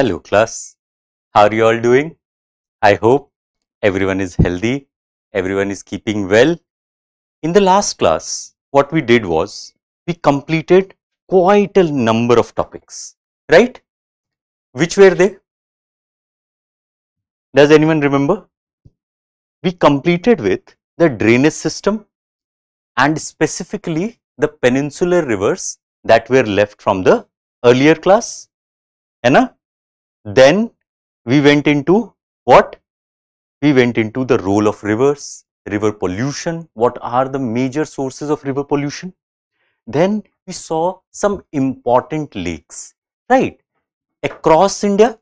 Hello class, how are you all doing? I hope everyone is healthy, everyone is keeping well. In the last class, what we did was, we completed quite a number of topics, right? Which were they? Does anyone remember? We completed with the drainage system and specifically the peninsular rivers that were left from the earlier class, Anna? Then we went into what? We went into the role of rivers, river pollution, what are the major sources of river pollution. Then we saw some important lakes, right, across India,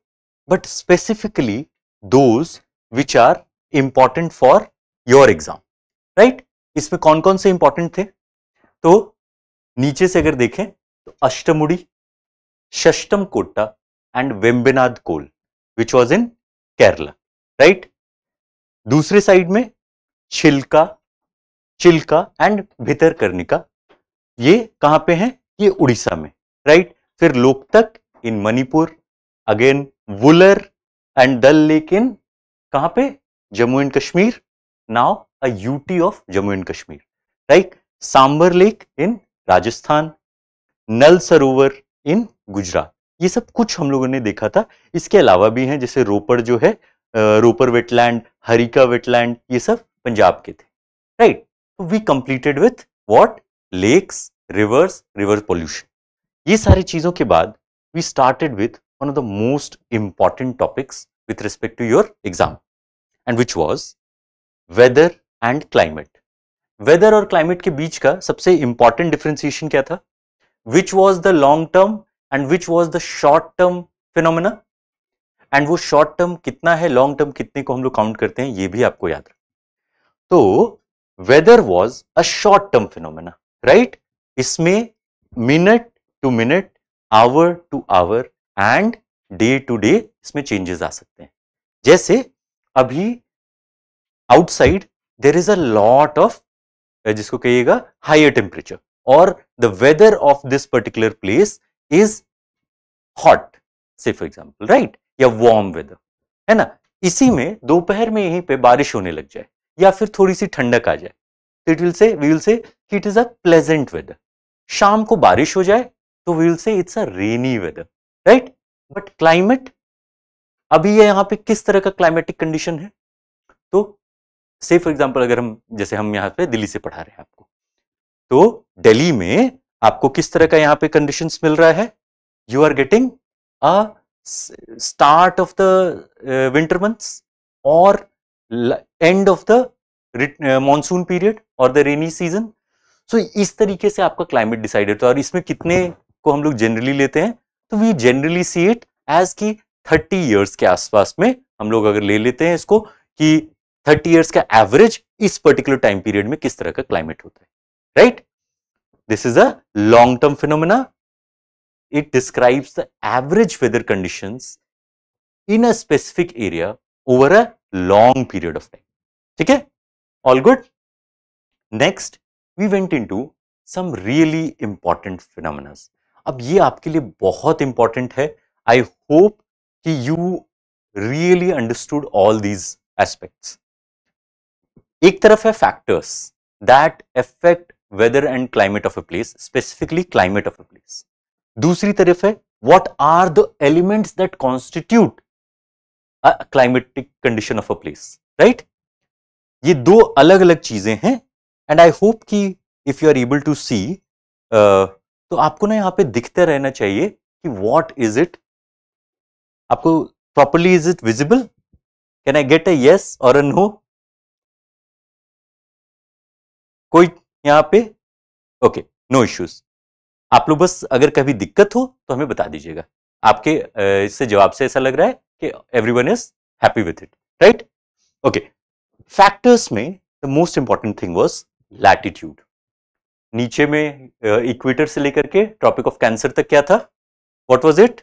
but specifically those which are important for your exam, right. isme kon kon se important the to niche se agar देखें to ashtamudi shashtam kota and Vembanad Kol which was in Kerala right दूसरे side में Chilika Chilka and भितर कर्णिका ये कहां पे हैं ये उड़ीसा में राइट फिर Loktak in Manipur again Wular and Dal lake in कहां पे Jammu and Kashmir now a UT of Jammu and Kashmir right Sambhar lake in Rajasthan Nal Sarovar in Gujarat ये सब कुछ हम लोगों ने देखा था इसके अलावा भी हैं जैसे रोपर जो है रोपर वेटलैंड हरिका वेटलैंड ये सब पंजाब के थे राइट तो we completed with what lakes rivers river pollution ये सारी चीजों के बाद we started with one of the most important topics with respect to your exam and which was weather and climate weather और क्लाइमेट के बीच का सबसे इंपॉर्टेंट डिफ्रेंसिएशन क्या था which was the long term and which was the short term phenomena and वो short term कितना है लॉन्ग टर्म कितने को हम लोग काउंट करते हैं ये भी आपको याद रख तो weather was a short term phenomena right इसमें minute to minute hour to hour and day to day इसमें चेंजेस आ सकते हैं जैसे अभी outside there is a lot of जिसको कहिएगा हाइयर टेम्परेचर और the weather of this particular place is hot say for example right या वार्म वेदर है ना इसी में दोपहर में यहीं पे बारिश होने लग जाए या फिर थोड़ी सी ठंडक आ जाए तो it will say we will say कि it is a pleasant weather शाम को बारिश हो जाए तो we will say it's a rainy weather right but climate अभी यहाँ पे किस तरह का क्लाइमेटिक कंडीशन है तो से फॉर एग्जाम्पल अगर हम जैसे हम यहाँ पे दिल्ली से पढ़ा रहे हैं आपको तो दिल्ली में आपको किस तरह का यहाँ पे कंडीशन मिल रहा है you are getting a start of the uh, winter months or end of the uh, monsoon period और द रेनी सीजन सो इस तरीके से आपका क्लाइमेट डिसाइड होता है और इसमें कितने को हम लोग जनरली लेते हैं तो we generally see it as की 30 इयर्स के आसपास में हम लोग अगर ले लेते हैं इसको कि 30 इयर्स का एवरेज इस पर्टिकुलर टाइम पीरियड में किस तरह का क्लाइमेट होता है right this is a long term phenomena it describes the average weather conditions in a specific area over a long period of time. Okay? All good? Next, we went into some really important phenomena. Now, this is very important for you. I hope ki you really understood all these aspects. Ek taraf hai factors that affect weather and climate of a place, specifically climate of a place. दूसरी तरफ है what are the elements that constitute climatic condition of a place right ये दो अलग अलग चीजें हैं and I hope कि if you are able to see तो आपको ना यहां पे दिखते रहना चाहिए कि वॉट इज इट आपको properly is it visible can I get a yes और अ नो कोई यहां पे ओके नो इश्यूज आप लोग बस अगर कभी दिक्कत हो तो हमें बता दीजिएगा आपके इससे जवाब से ऐसा लग रहा है कि everyone is happy with it right okay factors में the most important thing was latitude नीचे में इक्वेटर से लेकर के ट्रॉपिक ऑफ कैंसर तक क्या था what was it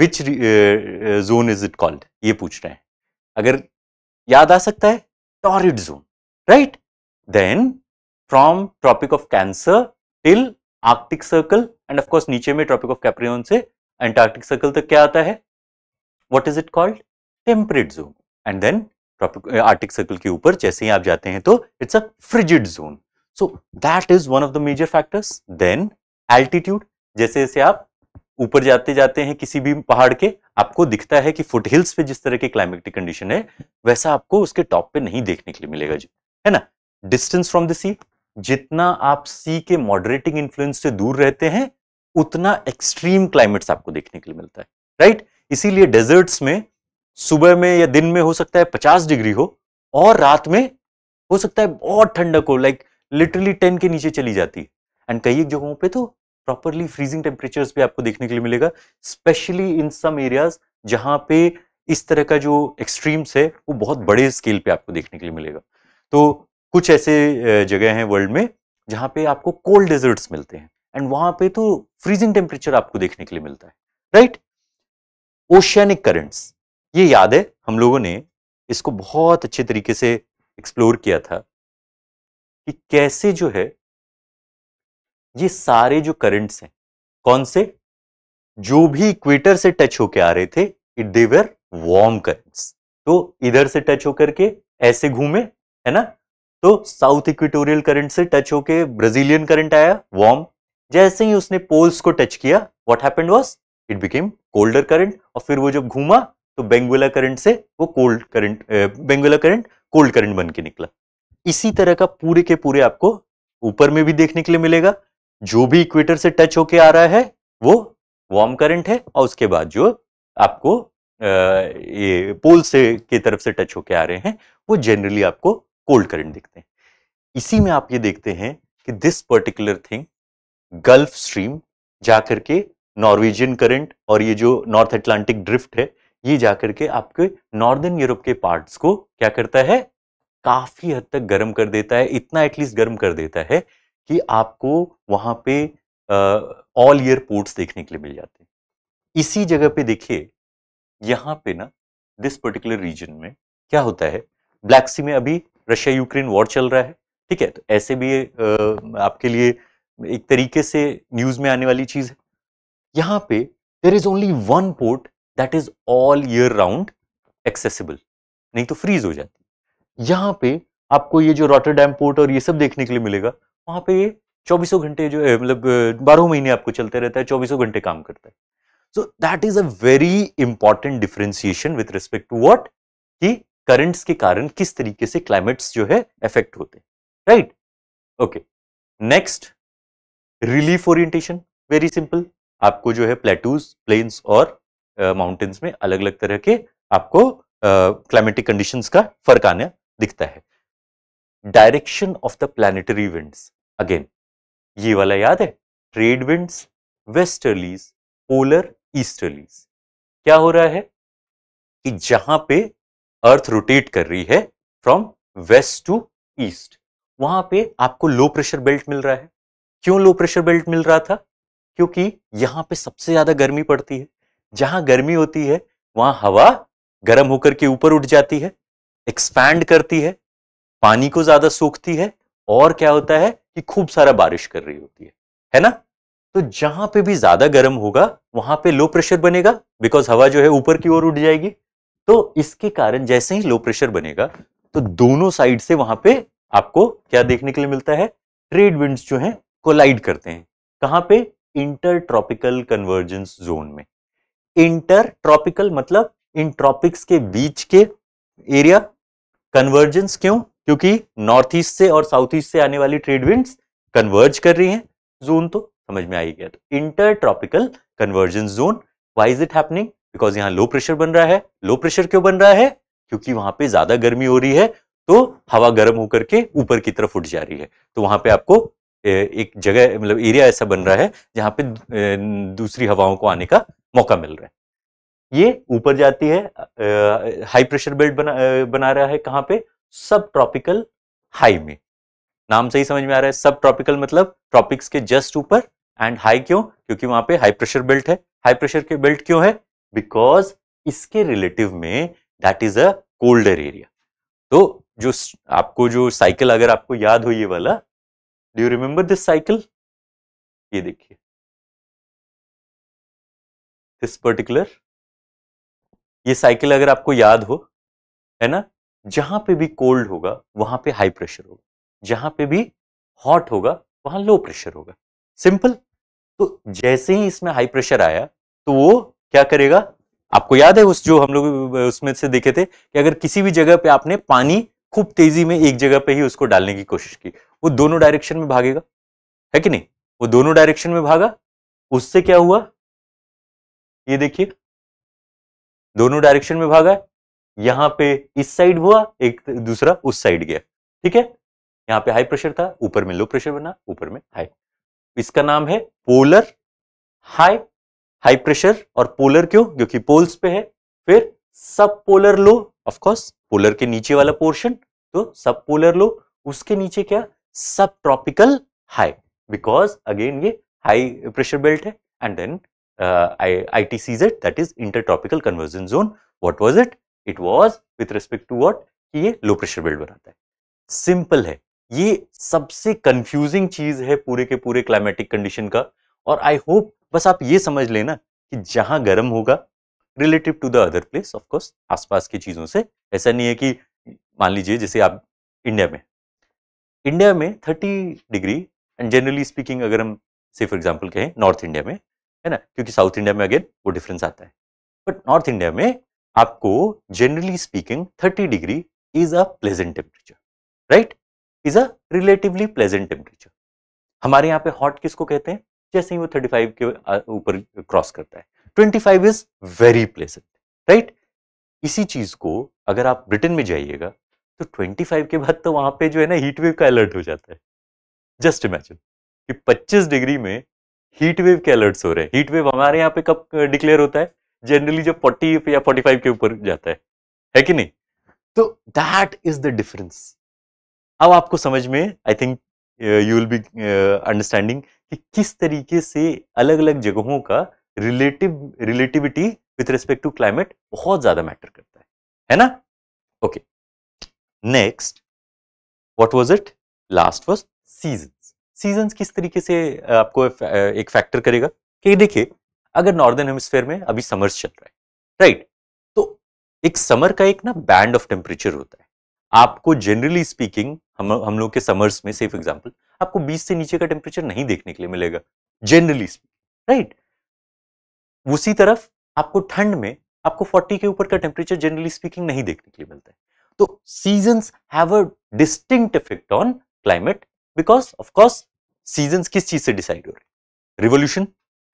which zone is it called ये पूछ रहे हैं अगर याद आ सकता है torrid zone right then from Tropic of Cancer till Arctic Circle and of course नीचे में ट्रॉपिक ऑफ कैप्रियन से एंटार्क्टिक सर्कल तक क्या आता है what is it called temperate zone and then Tropic Arctic Circle के ऊपर जैसे ही आप जाते हैं तो it's a frigid zone so that is one of the major factors then altitude जैसे जैसे आप ऊपर जाते जाते हैं किसी भी पहाड़ के आपको दिखता है कि फुट हिल्स पे जिस तरह के क्लाइमेटिक कंडीशन है वैसा आपको उसके टॉप पे नहीं देखने के लिए मिलेगा जी है ना डिस्टेंस फ्रॉम द सी जितना आप सी के मॉडरेटिंग इन्फ्लुएंस से दूर रहते हैं उतना एक्सट्रीम क्लाइमेट्स आपको देखने के लिए मिलता है राइट इसीलिए डेजर्ट्स में सुबह में या दिन में हो सकता है पचास डिग्री हो और रात में हो सकता है बहुत ठंडक हो लाइक लिटरली टेन के नीचे चली जाती है एंड कई जगहों पे तो प्रॉपरली फ्रीजिंग टेम्परेचर्स भी आपको देखने के लिए मिलेगा स्पेशली इन सम एरियाज जहां पे इस तरह का जो एक्सट्रीम्स है वो बहुत बड़े स्केल पे आपको देखने के लिए मिलेगा तो कुछ ऐसे जगह हैं वर्ल्ड में जहाँ पे आपको कोल्ड डेजर्ट्स मिलते हैं एंड वहां पे तो फ्रीजिंग टेम्परेचर आपको देखने के लिए मिलता है राइट ओशियनिक करंट्स ये याद है हम लोगों ने इसको बहुत अच्छे तरीके से एक्सप्लोर किया था कि कैसे जो है ये सारे जो करंट्स हैं कौन से जो भी इक्वेटर से टच होके आ रहे थे इट देवर वार्म करंट्स तो इधर से टच होकर के ऐसे घूमे है ना तो साउथ इक्वेटोरियल करंट से टच होके ब्राजीलियन करंट आया वार्म जैसे ही उसने पोल्स को टच किया what happened was it became colder current और फिर वो जब घूमा तो बेंगुला करंट से वो cold current Benguela current cold current बन के निकला इसी तरह का पूरे के पूरे आपको ऊपर में भी देखने के लिए मिलेगा जो भी इक्वेटर से टच होके आ रहा है वो वार्म करंट है और उसके बाद जो आपको आ, ये पोल से की तरफ से टच होके आ रहे हैं वो जनरली आपको कोल्ड करंट देखते हैं इसी में आप ये देखते हैं कि this particular thing Gulf Stream जाकर के नॉर्वेजियन करंट और ये जो नॉर्थ अटलांटिक ड्रिफ्ट है ये जाकर के आपके नॉर्दर्न यूरोप के पार्ट्स को क्या करता है काफी हद तक गर्म कर देता है इतना एटलीस्ट गर्म कर देता है कि आपको वहां पे ऑल ईयर पोर्ट्स देखने के लिए मिल जाते हैं इसी जगह पे देखिए यहां पे ना दिस पर्टिकुलर रीजन में क्या होता है ब्लैक सी में अभी रशिया यूक्रेन वॉर चल रहा है ठीक है तो ऐसे भी आपके लिए एक तरीके से न्यूज में आने वाली चीज है यहां पे there is only one port that is all year round accessible नहीं तो फ्रीज हो जाती यहां पे आपको ये जो डैम पोर्ट और ये सब देखने के लिए मिलेगा वहां पे ये चौबीसों घंटे जो है मतलब बारह महीने आपको चलते रहता है चौबीसों घंटे काम करता है so that is a very important differentiation with respect to what कि करंट्स के कारण किस तरीके से क्लाइमेट्स जो है अफेक्ट होते हैं right okay next relief orientation very simple आपको जो है प्लेटूज प्लेन्स और माउंटेन्स में अलग अलग तरह के आपको क्लाइमेटिक कंडीशंस का फर्क आना दिखता है direction of the planetary winds again ये वाला याद है trade winds westerlies polar easterlies क्या हो रहा है कि जहां पे अर्थ रोटेट कर रही है फ्रॉम वेस्ट टू ईस्ट वहां पे आपको लो प्रेशर बेल्ट मिल रहा है क्यों लो प्रेशर बेल्ट मिल रहा था क्योंकि यहां पे सबसे ज्यादा गर्मी पड़ती है जहां गर्मी होती है वहां हवा गर्म होकर के ऊपर उठ जाती है एक्सपैंड करती है पानी को ज्यादा सूखती है और क्या होता है कि खूब सारा बारिश कर रही होती है है ना तो जहां पे भी ज्यादा गर्म होगा वहां पे लो प्रेशर बनेगा बिकॉज हवा जो है ऊपर की ओर उठ जाएगी तो इसके कारण जैसे ही लो प्रेशर बनेगा तो दोनों साइड से वहां पे आपको क्या देखने के लिए मिलता है ट्रेड विंड जो है कोलाइड करते हैं कहां पे इंटर ट्रॉपिकल कन्वर्जेंस जोन में इंटर ट्रॉपिकल मतलब इन ट्रॉपिक्स के बीच के एरिया कन्वर्जेंस क्यों क्योंकि नॉर्थ ईस्ट से और साउथ ईस्ट से आने वाली ट्रेड विंड कन्वर्ज कर रही है जोन तो समझ में आई गया तो inter tropical convergence zone why is it happening because यहाँ लो प्रेशर बन रहा है लो प्रेशर क्यों बन रहा है क्योंकि वहां पे ज्यादा गर्मी हो रही है तो हवा गर्म होकर के ऊपर की तरफ उठ जा रही है तो वहां पे आपको एक जगह मतलब एरिया ऐसा बन रहा है जहां पे दूसरी हवाओं को आने का मौका मिल रहा है ये ऊपर जाती है हाई प्रेशर बेल्ट बना बना रहा है कहाँ पे सब ट्रॉपिकल हाई में नाम सही समझ में आ रहा है सब ट्रॉपिकल मतलब ट्रॉपिक्स के जस्ट ऊपर एंड हाई क्यों क्योंकि वहां पे हाई प्रेशर बेल्ट है हाई प्रेशर के बेल्ट क्यों है बिकॉज इसके रिलेटिव में that is a colder area तो जो आपको जो साइकिल अगर आपको याद हो ये वाला do you remember this cycle ये देखिए दिस पर्टिकुलर ये साइकिल अगर आपको याद हो है ना जहां पे भी कोल्ड होगा वहां पे हाई प्रेशर होगा जहां पे भी हॉट होगा वहां लो प्रेशर होगा सिंपल तो जैसे ही इसमें हाई प्रेशर आया तो वो क्या करेगा आपको याद है उस जो हम लोग उसमें से देखे थे कि अगर किसी भी जगह पे आपने पानी खूब तेजी में एक जगह पे ही उसको डालने की कोशिश की वो दोनों डायरेक्शन में भागेगा है कि नहीं वो दोनों डायरेक्शन में भागा उससे क्या हुआ ये देखिए दोनों डायरेक्शन में भागा यहां पे इस साइड हुआ एक दूसरा उस साइड गया ठीक है यहां पे हाई प्रेशर था ऊपर में लो प्रेशर बना ऊपर में हाई इसका नाम है पोलर हाई हाई प्रेशर और पोलर क्यों क्योंकि पोल्स पे है फिर सब पोलर लो ऑफकोर्स पोलर के नीचे वाला पोर्शन तो सब पोलर लो उसके नीचे क्या sub tropical high because again ये हाई प्रेशर बेल्ट है and then I T C Z it that is inter tropical convergence zone what was it it was with respect to what कि ये low pressure belt बनाता है simple है ये सबसे confusing चीज है पूरे के पूरे क्लाइमेटिक कंडीशन का और आई होप बस आप ये समझ लेना कि जहां गर्म होगा relative to the other place of course आसपास की चीज़ों से ऐसा नहीं है कि मान लीजिए जैसे आप इंडिया में इंडिया में 30 डिग्री एंड जनरली स्पीकिंग अगर हम से फॉर एग्जांपल कहें नॉर्थ इंडिया में है ना क्योंकि साउथ इंडिया में अगेन वो डिफरेंस आता है बट नॉर्थ इंडिया में आपको generally speaking 30 degree is a pleasant temperature right is a relatively pleasant temperature हमारे यहाँ पे हॉट किसको कहते हैं जैसे ही वो 35 के ऊपर क्रॉस करता है 25 इज वेरी प्लेसेंट राइट इसी चीज को अगर आप ब्रिटेन में जाइएगा तो 25 के बाद तो वहां पे जो है ना हीट वेव का अलर्ट हो जाता है जस्ट इमेजिन कि 25 डिग्री में हीट वेव के अलर्ट हो रहे हैं हीट वेव हमारे यहाँ पे कब डिक्लेयर होता है जनरली जब 40 या 45 के ऊपर जाता है है कि नहीं तो दैट इज द डिफरेंस अब आपको समझ में I think you will be understanding कि किस तरीके से अलग अलग जगहों का relative relativity with respect to climate बहुत ज्यादा मैटर करता है है ना okay next what was it last was seasons seasons किस तरीके से आपको एक फैक्टर करेगा कि देखिए अगर नॉर्दर्न हेमिस्फेयर में अभी समर्स चल रहा है राइट right? तो एक समर का एक ना बैंड ऑफ टेम्परेचर होता है आपको जनरली स्पीकिंग हम हम लोग के समर्स में सिर्फ एग्जांपल एग्जाम्पल आपको 20 से नीचे का टेम्परेचर नहीं देखने के लिए मिलेगा जनरली राइट उसी तरफ आपको ठंड में आपको 40 के ऊपर का टेम्परेचर जनरली स्पीकिंग नहीं देखने के लिए मिलता है तो seasons have a effect on climate because of course seasons किस चीज से डिसाइड हो रहे रिवोल्यूशन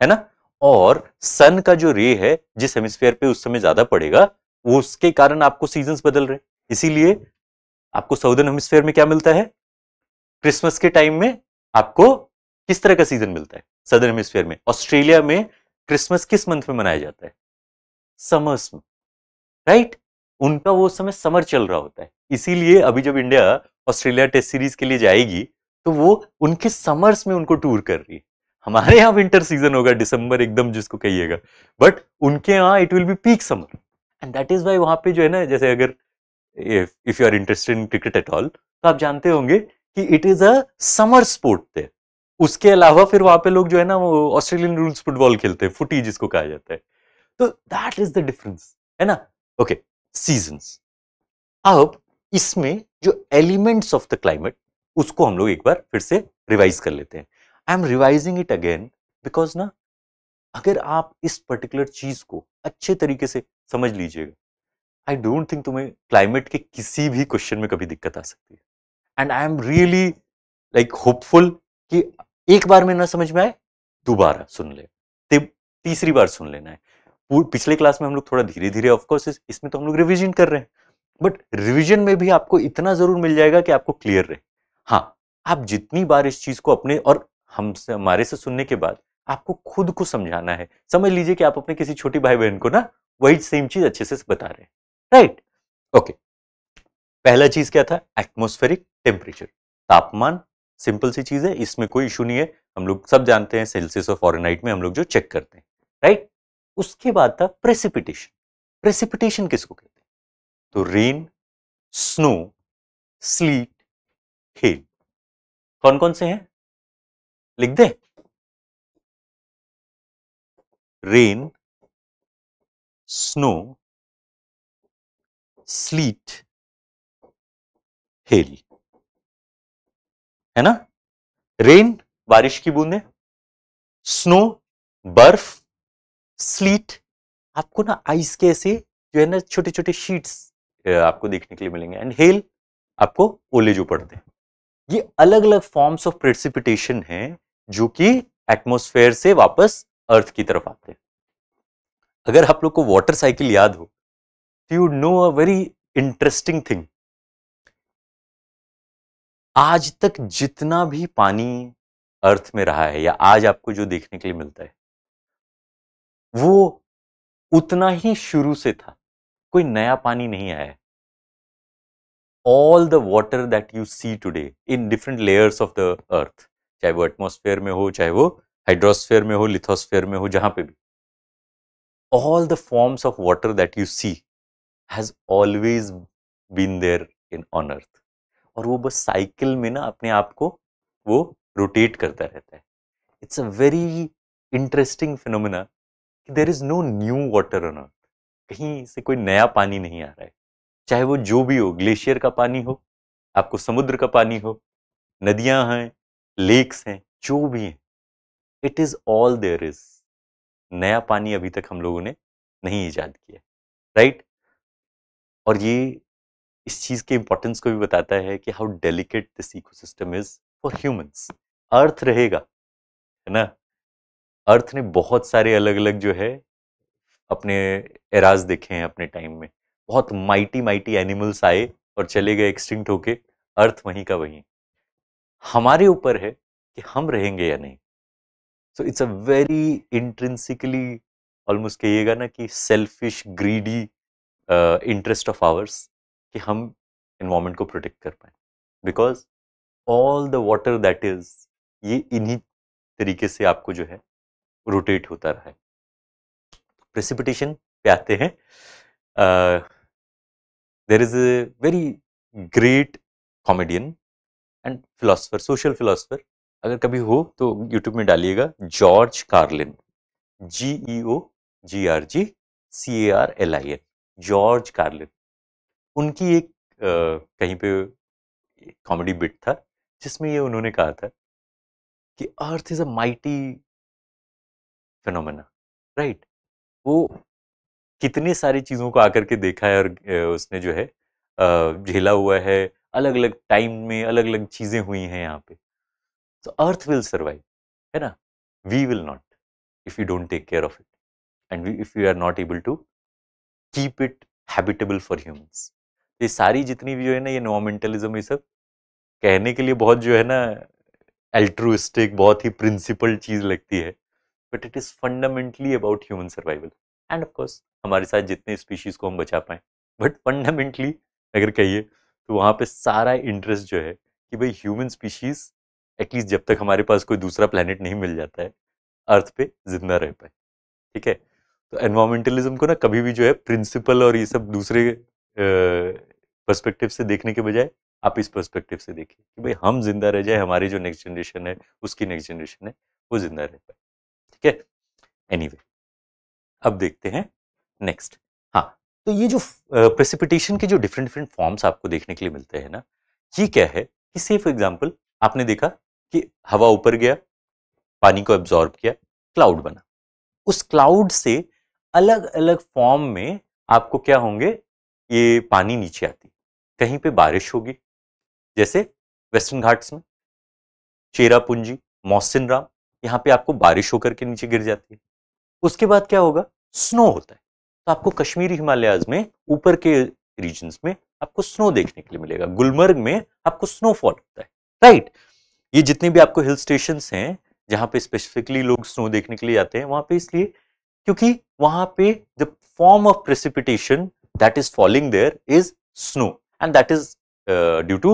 है ना और सन का जो रे है जिस हेमिस्फेयर पे उस समय ज्यादा पड़ेगा उसके कारण आपको सीजन्स बदल रहे इसीलिए आपको साउदर्न हेमिस्फेयर में क्या मिलता है क्रिसमस के टाइम में आपको किस तरह का सीजन मिलता है सदर हेमिस्फीयर में ऑस्ट्रेलिया में क्रिसमस किस मंथ में मनाया जाता है समर्स में राइट उनका वो समय समर चल रहा होता है इसीलिए अभी जब इंडिया ऑस्ट्रेलिया टेस्ट सीरीज के लिए जाएगी तो वो उनके समर्स में उनको टूर कर रही है हमारे यहाँ विंटर सीजन होगा दिसंबर एकदम जिसको कहिएगा बट उनके यहाँ it will be peak summer and that is why वहां पे जो है ना जैसे अगर if you are interested in cricket at all तो आप जानते होंगे कि it is a summer sport थे उसके अलावा फिर वहां पे लोग जो है ना वो ऑस्ट्रेलियन रूल्स फुटबॉल खेलते हैं फुटी जिसको कहा जाता है तो दैट इज द डिफरेंस है ना ओके सीजन अब इसमें जो एलिमेंट्स ऑफ द क्लाइमेट उसको हम लोग एक बार फिर से रिवाइज कर लेते हैं I am revising it again because ना अगर आप इस पर्टिकुलर चीज को अच्छे तरीके से समझ लीजिएगा आई डोंट थिंक तुम्हें क्लाइमेट के किसी भी क्वेश्चन में कभी दिक्कत आ सकती है and I am really like hopeful कि एक बार में ना समझ में आए दोबारा सुन ले तीसरी बार सुन लेना है पिछले क्लास में हम लोग थोड़ा धीरे धीरे ऑफकोर्स इसमें तो हम लोग रिविजन कर रहे हैं बट रिविजन में भी आपको इतना जरूर मिल जाएगा कि आपको क्लियर रहे हाँ आप जितनी बार इस चीज को अपने और हमसे हमारे से सुनने के बाद आपको खुद को समझाना है समझ लीजिए कि आप अपने किसी छोटी भाई बहन को ना वही सेम चीज अच्छे से बता रहे हैं राइट ओके पहला चीज क्या था एटमोस्फेरिक टेम्परेचर तापमान सिंपल सी चीज है इसमें कोई इशू नहीं है हम लोग सब जानते हैं सेल्सियस और फॉरनाइट में हम लोग जो चेक करते हैं राइट उसके बाद था प्रेसिपिटेशन प्रेसिपिटेशन किसको कहते हैं तो रेन स्नो स्लीट हेल कौन कौन से हैं लिख दे रेन स्नो स्लीट हेल है ना रेन बारिश की बूंदे स्नो बर्फ स्लीट आपको ना आइस के ऐसे जो है ना छोटे छोटे शीट्स आपको देखने के लिए मिलेंगे एंड हेल आपको ओले जो पड़ते हैं ये अलग अलग फॉर्म्स ऑफ प्रेसिपिटेशन हैं जो कि एटमोस्फेयर से वापस अर्थ की तरफ आते हैं अगर आप लोग को वाटर साइकिल याद हो तो you know a very interesting thing आज तक जितना भी पानी अर्थ में रहा है या आज आपको जो देखने के लिए मिलता है वो उतना ही शुरू से था कोई नया पानी नहीं आया all the water that you see today in different layers of the earth चाहे वो एटमोस्फेयर में हो चाहे वो हाइड्रोस्फेयर में हो लिथोस्फेयर में हो जहां पे भी all the forms of water that you see has always been there in on earth और वो बस साइकिल में ना अपने आप को वो रोटेट करता रहता है it's a very interesting phenomena कि there is no new water on earth कहीं से कोई नया पानी नहीं आ रहा है चाहे वो जो भी हो ग्लेशियर का पानी हो आपको समुद्र का पानी हो नदियां हैं लेक्स हैं जो भी हैं it is all there is नया पानी अभी तक हम लोगों ने नहीं ईजाद किया राइट right? और ये इस चीज़ के इंपॉर्टेंस को भी बताता है कि how delicate this ecosystem is for humans earth रहेगा है ना अर्थ ने बहुत सारे अलग अलग जो है अपने एराज देखे हैं अपने टाइम में बहुत माइटी माइटी एनिमल्स आए और चले गए एक्सटिंक्ट होके अर्थ वहीं का वहीं हमारे ऊपर है कि हम रहेंगे या नहीं so it's a very intrinsically almost कहिएगा ना कि selfish greedy interest of ours कि हम इन्वामेंट को प्रोटेक्ट कर पाए because all the water that is ये इन्हीं तरीके से आपको जो है रोटेट होता रहा है प्रेसिपिटेशन पे आते हैं there is a very great comedian and philosopher social philosopher अगर कभी हो तो यूट्यूब में डालिएगा George Carlin G E O G R G C A R L I N George Carlin उनकी एक आ, कहीं पे कॉमेडी बिट था जिसमें ये उन्होंने कहा था कि earth is a mighty phenomena right वो कितने सारी चीज़ों को आकर के देखा है और उसने जो है झेला हुआ है अलग अलग टाइम में अलग अलग चीज़ें हुई हैं यहाँ पे तो अर्थ विल सर्वाइव है ना we will not if you don't take care of it and if you are not able to keep it habitable for humans ये सारी जितनी भी जो है ना ये नॉमेंटलिज्म ये सब कहने के लिए बहुत जो है ना एल्ट्रुइस्टिक बहुत ही प्रिंसिपल चीज़ लगती है but it is fundamentally about human survival and of course हमारे साथ जितने स्पीशीज़ को हम बचा पाए बट फंडामेंटली अगर कहिए तो वहाँ पे सारा इंटरेस्ट जो है कि भाई ह्यूमन स्पीशीज़ एटलीस्ट जब तक हमारे पास कोई दूसरा प्लानट नहीं मिल जाता है अर्थ पे जिंदा रह पाए ठीक है तो एनवामेंटलिज्म को ना कभी भी जो है प्रिंसिपल और ये सब दूसरे पर्सपेक्टिव से देखने के बजाय आप इस पर्सपेक्टिव से देखिए कि भाई हम जिंदा रह जाए हमारी जो नेक्स्ट जनरेशन है उसकी नेक्स्ट जनरेशन है वो जिंदा रह पाए ठीक है एनीवे अब देखते हैं नेक्स्ट हाँ तो ये जो प्रेसिपिटेशन के जो डिफरेंट डिफरेंट फॉर्म्स आपको देखने के लिए मिलते हैं ना ये क्या है कि सिर्फ एग्जाम्पल आपने देखा कि हवा ऊपर गया पानी को एब्जॉर्ब किया क्लाउड बना उस क्लाउड से अलग अलग फॉर्म में आपको क्या होंगे ये पानी नीचे आती कहीं पे बारिश होगी जैसे वेस्टर्न घाट्स में चेरापूंजी मोहसिन राम यहाँ पे आपको बारिश होकर के नीचे गिर जाती है उसके बाद क्या होगा स्नो होता है तो आपको कश्मीरी हिमालयाज में ऊपर के रीजन में आपको स्नो देखने के लिए मिलेगा गुलमर्ग में आपको स्नोफॉल होता है राइट ये जितने भी आपको हिल स्टेशन हैं जहां पे स्पेसिफिकली लोग स्नो देखने के लिए जाते हैं वहां पे इसलिए क्योंकि वहां पे the form of precipitation that is falling there is snow and that is due to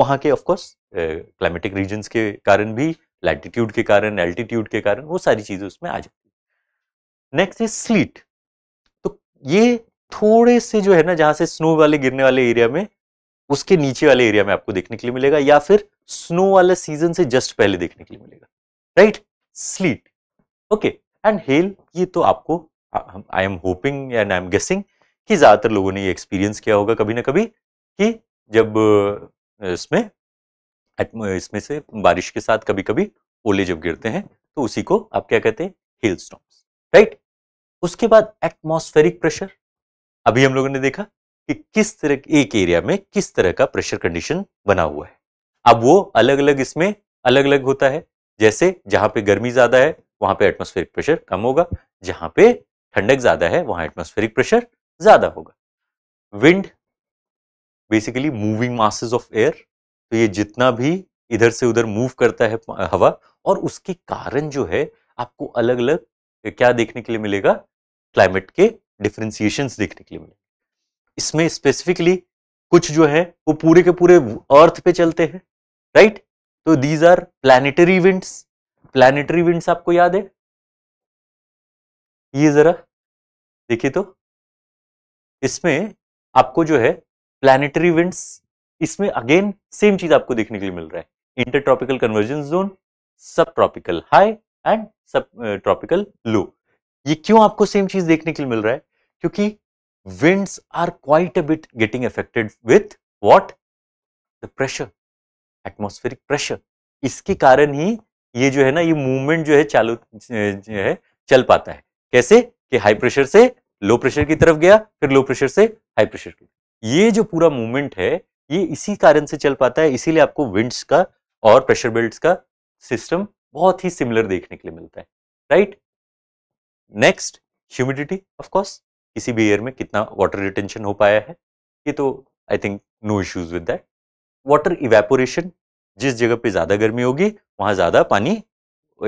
वहाँ के ऑफकोर्स क्लाइमेटिक रीजन्स के कारण भी लैटिट्यूड के कारण एल्टीट्यूड के कारण वो सारी चीज़ें उसमें आ जाती है नेक्स्ट इज स्लीट तो ये थोड़े से जो है ना जहाँ से स्नो वाले गिरने वाले एरिया में उसके नीचे वाले एरिया में आपको देखने के लिए मिलेगा या फिर स्नो वाले सीजन से जस्ट पहले देखने के लिए मिलेगा right sleet okay and hail ये तो आपको I am hoping and I am guessing कि ज़्यादातर लोगों ने ये एक्सपीरियंस किया होगा कभी ना कभी कि जब इसमें इसमें से बारिश के साथ कभी कभी ओले जब गिरते हैं तो उसी को आप क्या कहते हैं हिल स्टॉम्स राइट उसके बाद एटमोस्फेरिक प्रेशर अभी हम लोगों ने देखा कि किस तरह एक एरिया में किस तरह का प्रेशर कंडीशन बना हुआ है अब वो अलग अलग इसमें अलग अलग होता है जैसे जहां पे गर्मी ज्यादा है वहां पे एटमॉस्फेरिक प्रेशर कम होगा जहां पे ठंडक ज्यादा है वहां एटमॉस्फेरिक प्रेशर ज्यादा होगा wind basically moving masses of air तो ये जितना भी इधर से उधर मूव करता है हवा और उसके कारण जो है आपको अलग अलग क्या देखने के लिए मिलेगा क्लाइमेट के डिफ्रेंसिएशन देखने के लिए मिलेगा इसमें स्पेसिफिकली कुछ जो है वो पूरे के पूरे अर्थ पे चलते हैं राइट तो these are planetary events planetary events आपको याद है ये जरा देखिए तो इसमें आपको जो है प्लानिटरी विंड्स इसमें अगेन सेम चीज आपको देखने के लिए मिल रहा है inter tropical convergence zone sub tropical high and sub tropical low ये क्यों आपको सेम चीज देखने के लिए मिल रहा है क्योंकि winds are quite a bit getting getting with what what the pressure atmospheric इसके कारण ही ये जो है ना ये मूवमेंट जो है चालू जो है चल पाता है कैसे कि हाई प्रेशर से लो प्रेशर की तरफ गया फिर लो प्रेशर से हाई प्रेशर की ये जो पूरा मूवमेंट है ये इसी कारण से चल पाता है इसीलिए आपको विंड्स का और प्रेशर बेल्ट का सिस्टम बहुत ही सिमिलर देखने के लिए मिलता है राइट नेक्स्ट ह्यूमिडिटी ऑफकोर्स किसी भी एयर में कितना वाटर रिटेंशन हो पाया है ये तो I think no issues with that water evaporation जिस जगह पे ज़्यादा गर्मी होगी वहां ज़्यादा पानी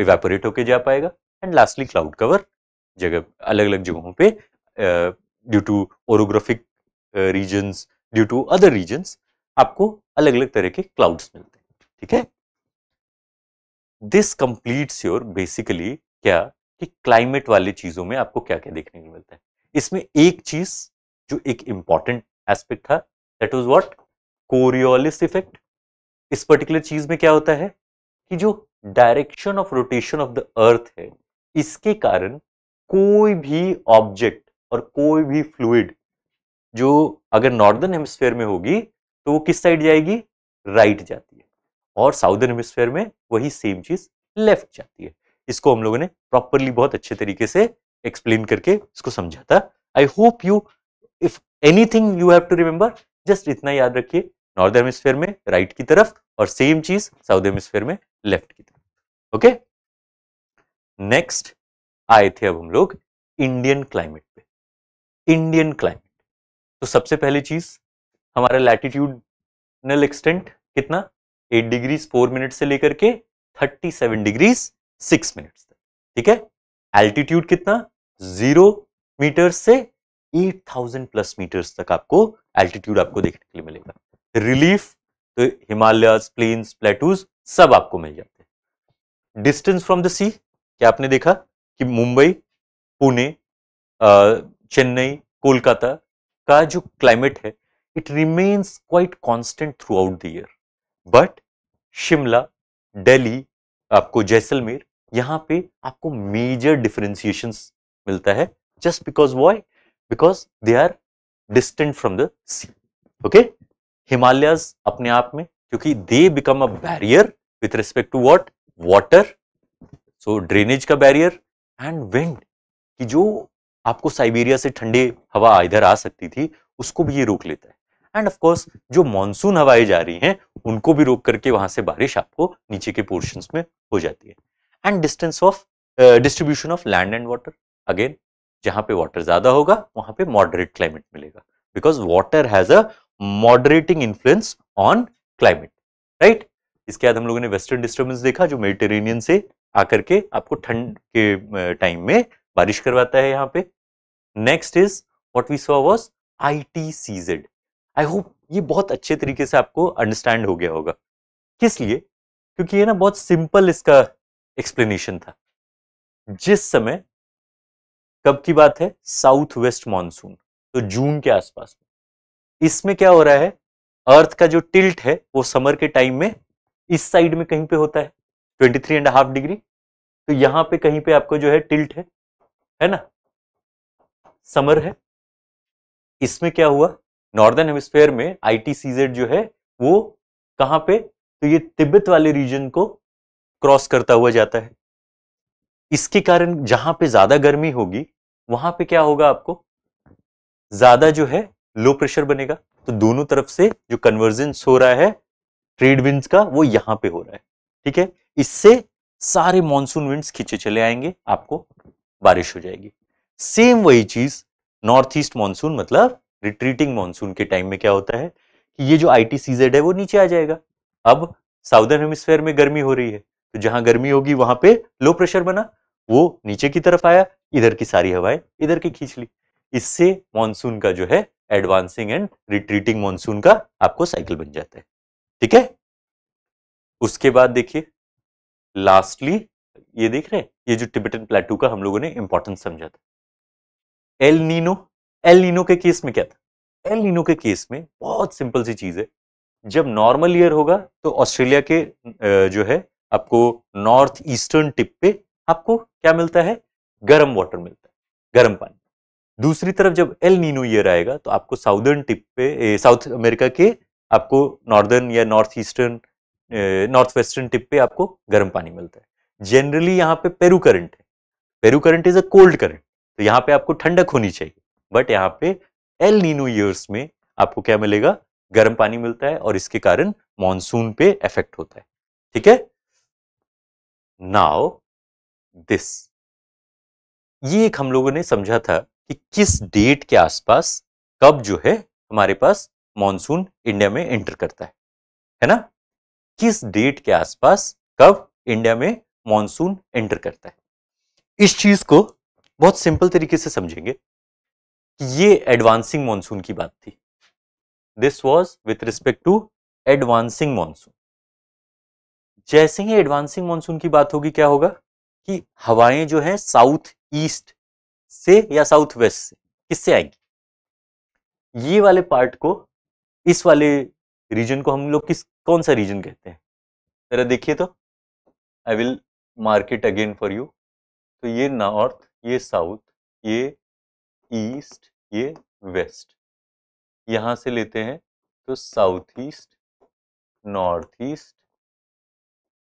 इवेपोरेट होके जा पाएगा एंड लास्टली क्लाउड कवर जगह अलग अलग जगहों पे due to orographic reasons due to other reasons आपको अलग अलग तरह के क्लाउड्स मिलते हैं ठीक है दिस कंप्लीट्स योर बेसिकली क्या कि क्लाइमेट वाली चीजों में आपको क्या क्या देखने को मिलता है इसमें एक चीज जो एक इंपॉर्टेंट एस्पेक्ट था that was what Coriolis effect इस पर्टिकुलर चीज में क्या होता है कि जो direction of rotation of the earth है इसके कारण कोई भी ऑब्जेक्ट और कोई भी फ्लूड जो अगर नॉर्दर्न हेमस्फेयर में होगी तो वो किस साइड जाएगी राइट जाती है और साउदर्न हेमस्फेयर में वही सेम चीज लेफ्ट जाती है इसको हम लोगों ने प्रॉपरली बहुत अच्छे तरीके से एक्सप्लेन करके इसको समझा था I hope you if anything you have to remember just इतना याद रखिए नॉर्दर्न हेमस्फेयर में राइट की तरफ और सेम चीज साउथ हेमस्फेयर में लेफ्ट की तरफ ओके नेक्स्ट आए थे अब हम लोग इंडियन क्लाइमेट पे इंडियन क्लाइमेट तो सबसे पहली चीज हमारा लैटिट्यूडनल एक्सटेंट कितना एट डिग्रीज फोर मिनट से लेकर के thirty seven degrees six minutes तक ठीक है एल्टीट्यूड कितना जीरो मीटर से एट थाउजेंड प्लस मीटर्स तक आपको एल्टीट्यूड आपको देखने के लिए मिलेगा रिलीफ तो हिमालय प्लेन्स प्लेटूज सब आपको मिल जाते हैं डिस्टेंस फ्रॉम द सी क्या आपने देखा कि मुंबई पुणे चेन्नई कोलकाता का जो क्लाइमेट है it remains quite constant throughout the year but Shimla Delhi आपको जैसलमेर यहां पे आपको मेजर डिफ्रेंसिएशन मिलता है just because why because they are distant from the sea okay Himalayas अपने आप में क्योंकि they become a barrier with respect to what water so drainage का बैरियर एंड विंड कि जो आपको साइबेरिया से ठंडी हवा इधर आ सकती थी उसको भी ये रोक लेता है एंड ऑफकोर्स जो मानसून हवाएं जा रही हैं उनको भी रोक करके वहां से बारिश आपको नीचे के पोर्शन में हो जाती है and distance of distribution of land and water again जहां पे वाटर ज्यादा होगा वहां पे मॉडरेट क्लाइमेट मिलेगा because water has a moderating influence on climate right इसके बाद हम लोगों ने वेस्टर्न डिस्टर्बेंस देखा जो मेडिटेरेनियन से आकर के आपको ठंड के टाइम uh, में बारिश करवाता है यहाँ पे next is what we saw C Z I hope ये बहुत अच्छे तरीके से आपको अंडरस्टैंड हो गया होगा किस लिए क्योंकि ये ना बहुत सिंपल इसका एक्सप्लेनेशन था जिस समय कब की बात है साउथ वेस्ट मानसून तो जून के आसपास में इसमें क्या हो रहा है अर्थ का जो टिल्ट है वो समर के टाइम में इस साइड में कहीं पे होता है twenty three and half degree तो यहां पे कहीं पे आपको जो है टिल्ट है है ना समर है इसमें क्या हुआ नॉर्दर्न हेमिस्फेयर में आई टी सीजेड जो है वो कहां पे तो ये तिब्बत वाले रीजन को क्रॉस करता हुआ जाता है इसके कारण जहां पे ज्यादा गर्मी होगी वहां पे क्या होगा आपको ज्यादा जो है लो प्रेशर बनेगा तो दोनों तरफ से जो कन्वर्जेंस हो रहा है ट्रेड विंड का वो यहां पे हो रहा है ठीक है इससे सारे मॉनसून विंड्स खींचे चले आएंगे आपको बारिश हो जाएगी सेम वही चीज नॉर्थ ईस्ट मानसून मतलब रिट्रीटिंग मानसून के टाइम में क्या होता है कि ये जो आई टी सीजेड है वो नीचे आ जाएगा अब साउदर्न हेमिस्फेयर में गर्मी हो रही है तो जहां गर्मी होगी वहां पे लो प्रेशर बना वो नीचे की तरफ आया इधर की सारी हवाएं इधर की खींच ली इससे मानसून का जो है एडवांसिंग एंड रिट्रीटिंग मानसून का आपको साइकिल बन जाता है ठीक है उसके बाद देखिए लास्टली ये देख रहे हैं ये जो टिबेटन प्लेटू का हम लोगों ने इंपॉर्टेंस समझा था एल नीनो एल नीनो के केस में क्या था एल नीनो के केस में बहुत सिंपल सी चीज है जब नॉर्मल ईयर होगा तो ऑस्ट्रेलिया के जो है आपको नॉर्थ ईस्टर्न टिप पे आपको क्या मिलता है गर्म वाटर मिलता है गर्म पानी दूसरी तरफ जब एल नीनो ईयर आएगा तो आपको साउदर्न टिप पे साउथ अमेरिका के आपको नॉर्दर्न या north eastern north western tip पे आपको गर्म पानी मिलता है जनरली यहाँ पे पेरू करंट है Peru current is a cold current तो यहाँ पे आपको ठंडक होनी चाहिए बट यहाँ पे एल नीनो ईयर्स में आपको क्या मिलेगा गर्म पानी मिलता है और इसके कारण मॉनसून पे इफेक्ट होता है ठीक है नाउ दिस ये एक हम लोगों ने समझा था कि किस डेट के आसपास कब जो है हमारे पास मॉनसून इंडिया में एंटर करता है है ना किस डेट के आसपास कब इंडिया में मॉनसून एंटर करता है इस चीज को बहुत सिंपल तरीके से समझेंगे ये एडवांसिंग मानसून की बात थी this was with respect to advancing monsoon जैसे ही एडवांसिंग मॉनसून की बात होगी क्या होगा कि हवाएं जो है साउथ ईस्ट से या साउथ वेस्ट से किससे आएंगी ये वाले पार्ट को इस वाले रीजन को हम लोग किस कौन सा रीजन कहते हैं जरा देखिए तो I will mark it again for you तो ये नॉर्थ ये साउथ ये ईस्ट ये वेस्ट यहां से लेते हैं तो south east north east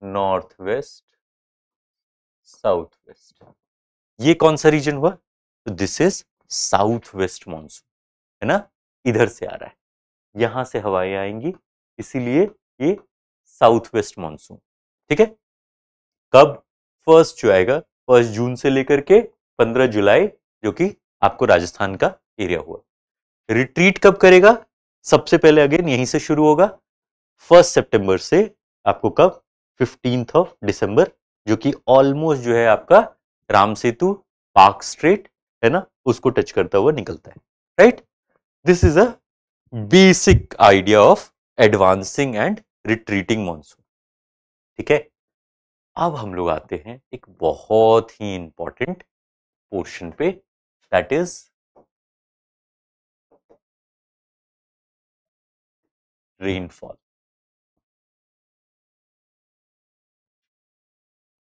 north west south west ये कौन सा रीजन हुआ तो this is south west monsoon है ना इधर से आ रहा है यहां से हवाएं आएंगी इसीलिए ये साउथ वेस्ट मानसून ठीक है कब फर्स्ट जो आएगा फर्स्ट जून से लेकर के पंद्रह जुलाई जो कि आपको राजस्थान का एरिया हुआ रिट्रीट कब करेगा सबसे पहले अगेन यहीं से शुरू होगा फर्स्ट सेप्टेम्बर से आपको कब फिफ्टींथ ऑफ दिसंबर जो कि ऑलमोस्ट जो है आपका राम सेतु पार्क स्ट्रीट है ना उसको टच करता हुआ निकलता है right this is a basic idea of advancing and retreating monsoon ठीक है अब हम लोग आते हैं एक बहुत ही इंपॉर्टेंट पोर्शन पे दैट इज रेनफॉल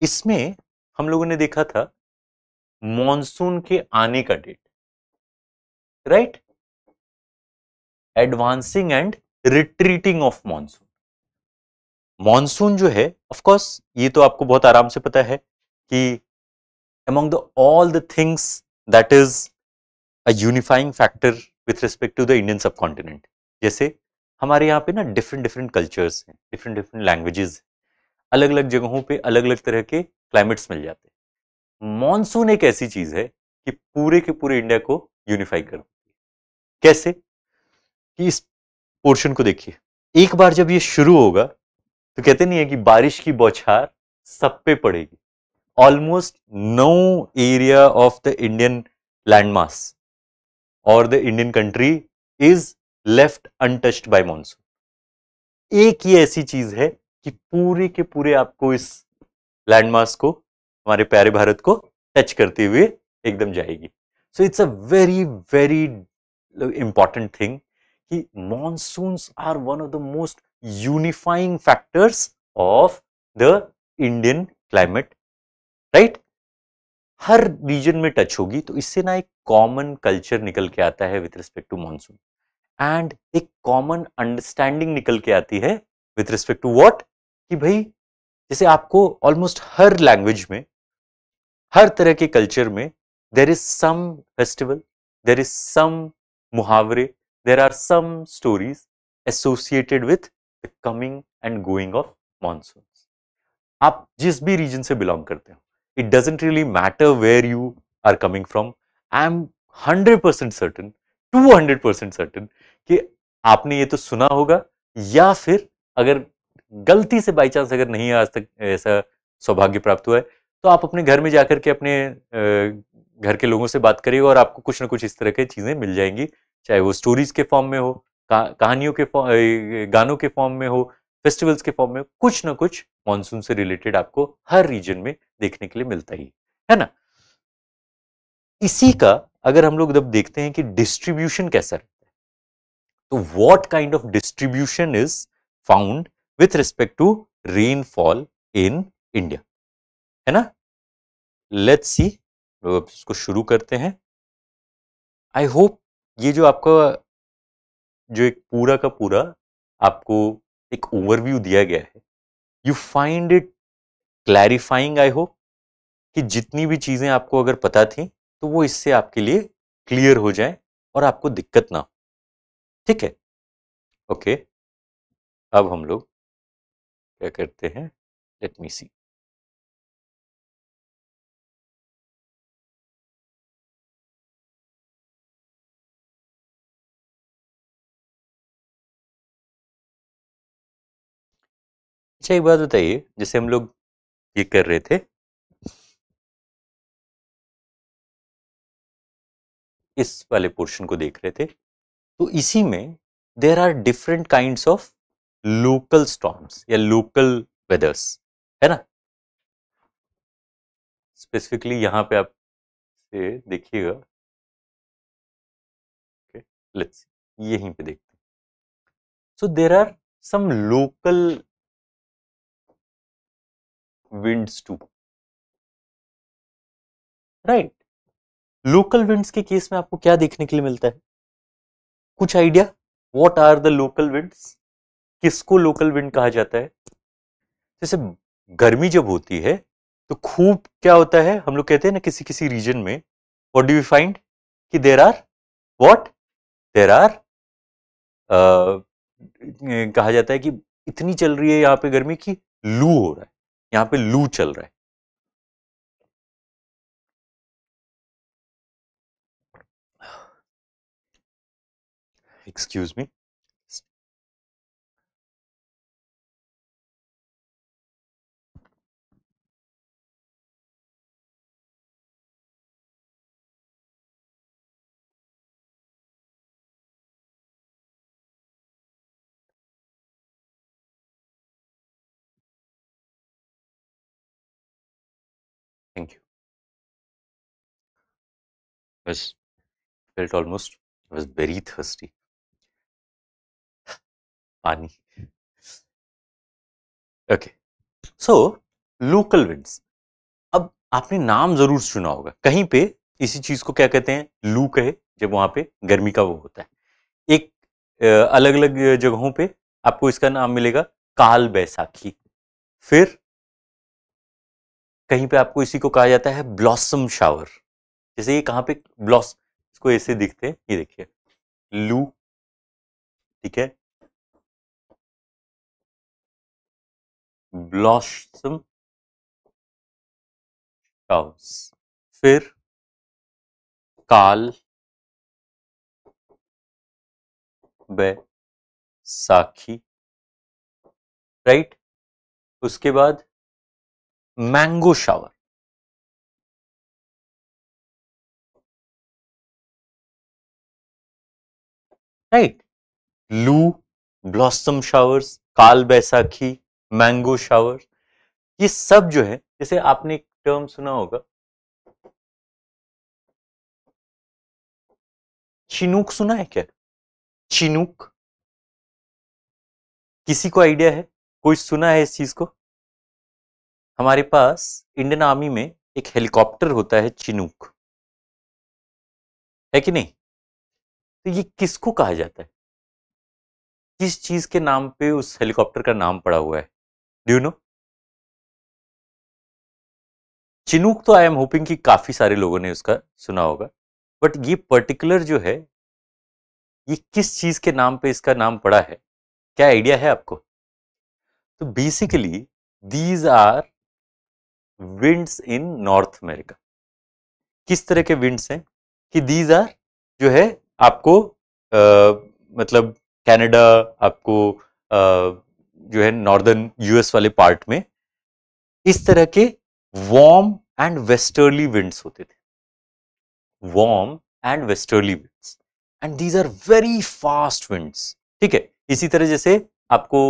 इसमें हम लोगों ने देखा था मॉनसून के आने का date right advancing and retreating of monsoon monsoon जो है ऑफकोर्स ये तो आपको बहुत आराम से पता है कि the all the things that is a unifying factor with respect to the Indian subcontinent जैसे हमारे यहाँ पे ना डिफरेंट डिफरेंट कल्चर्स हैं डिफरेंट डिफरेंट लैंग्वेजेस अलग अलग जगहों पे अलग अलग तरह के क्लाइमेट्स मिल जाते हैं मॉनसून एक ऐसी चीज है कि पूरे के पूरे इंडिया को यूनिफाई कर कैसे कि इस पोर्शन को देखिए एक बार जब ये शुरू होगा तो कहते नहीं है कि बारिश की बौछार सब पे पड़ेगी almost no area of the Indian landmass और the Indian country is left untouched by monsoon एक ही ऐसी चीज है कि पूरे के पूरे आपको इस लैंडमास को हमारे प्यारे भारत को टच करते हुए एकदम जाएगी so it's a very very important thing कि monsoon are one of the most unifying factors of the Indian climate right हर रीजन में टच होगी तो इससे ना एक कॉमन कल्चर निकल के आता है with respect to monsoon and एक कॉमन अंडरस्टैंडिंग निकल के आती है विथ रिस्पेक्ट टू वॉट कि भाई जैसे आपको ऑलमोस्ट हर लैंग्वेज में हर तरह के कल्चर में there is some festival there is some मुहावरे there are some stories associated with the coming and going of monsoon आप जिस भी रीजन से बिलोंग करते हो it doesn't really matter where you are coming from I am hundred percent certain two hundred percent certain कि आपने ये तो सुना होगा या फिर अगर गलती से बाई चांस अगर नहीं आज तक ऐसा सौभाग्य प्राप्त हुआ है तो आप अपने घर में जाकर के अपने घर के लोगों से बात करिएगा और आपको कुछ ना कुछ इस तरह की चीज़ें मिल जाएंगी चाहे वो स्टोरीज के फॉर्म में हो कहानियों के गानों के फॉर्म में हो फेस्टिवल्स के फॉर्म में कुछ ना कुछ मानसून से रिलेटेड आपको हर रीजन में देखने के लिए मिलता ही है ना इसी का अगर हम लोग जब देखते हैं कि डिस्ट्रीब्यूशन कैसा रहता है तो what kind of distribution is found with respect to rainfall in India है ना लेट्स सी इसको शुरू करते हैं आई होप ये जो आपका जो एक पूरा का पूरा आपको एक ओवरव्यू दिया गया है you find it clarifying I hope कि जितनी भी चीज़ें आपको अगर पता थी तो वो इससे आपके लिए क्लियर हो जाए और आपको दिक्कत ना हो ठीक है ओके okay. अब हम लोग क्या करते हैं लेट मी सी अच्छा एक बात बताइए जैसे हम लोग ये कर रहे थे इस वाले पोर्शन को देख रहे थे तो इसी में there are different kind of local storms या लोकल वेदर्स है ना स्पेसिफिकली यहां पे आप देखिएगा लेट्स यहीं पे देखते हैं so there are some local winds too right local winds के केस में आपको क्या देखने के लिए मिलता है कुछ idea what are the local winds किसको लोकल विंड कहा जाता है जैसे गर्मी जब होती है तो खूब क्या होता है हम लोग कहते हैं ना किसी किसी रीजन में वॉट डू यू फाइंड कि there are what there are कहा जाता है कि इतनी चल रही है यहां पे गर्मी कि लू हो रहा है यहां पे लू चल रहा है excuse me was felt almost I was very thirsty. Pani. Okay. So local winds. अब आपने नाम जरूर सुना होगा कहीं पे इसी चीज को क्या कहते हैं लू कहे जब वहां पे गर्मी का वो होता है एक अलग अलग जगहों पे आपको इसका नाम मिलेगा काल बैसाखी फिर कहीं पे आपको इसी को कहा जाता है ब्लॉसम शावर जैसे ये कहाँ पे ब्लॉस इसको ऐसे दिखते हैं ये देखिए लू ठीक है ब्लॉसम शाउस फिर काल साखी राइट उसके बाद mango shower right loo blossom showers Kaal Baisakhi mango shower ये सब जो है जैसे आपने एक टर्म सुना होगा चिनूक सुना है क्या चिनुक किसी को आइडिया है कोई सुना है इस चीज को हमारे पास इंडियन आर्मी में एक हेलीकॉप्टर होता है चिनूक है कि नहीं तो ये किसको कहा जाता है किस चीज के नाम पे उस हेलीकॉप्टर का नाम पड़ा हुआ है डू नो चिनूक तो आई एम होपिंग कि काफी सारे लोगों ने उसका सुना होगा बट ये पर्टिकुलर जो है ये किस चीज के नाम पे इसका नाम पड़ा है क्या आइडिया है आपको तो basically these are winds in North America किस तरह के विंड्स हैं कि दीज आर जो है आपको आ, मतलब कनाडा आपको आ, जो है नॉर्दर्न यूएस वाले पार्ट में इस तरह के वार्म एंड वेस्टर्ली विंड्स होते थे warm and westerly winds and these are very fast winds ठीक है इसी तरह जैसे आपको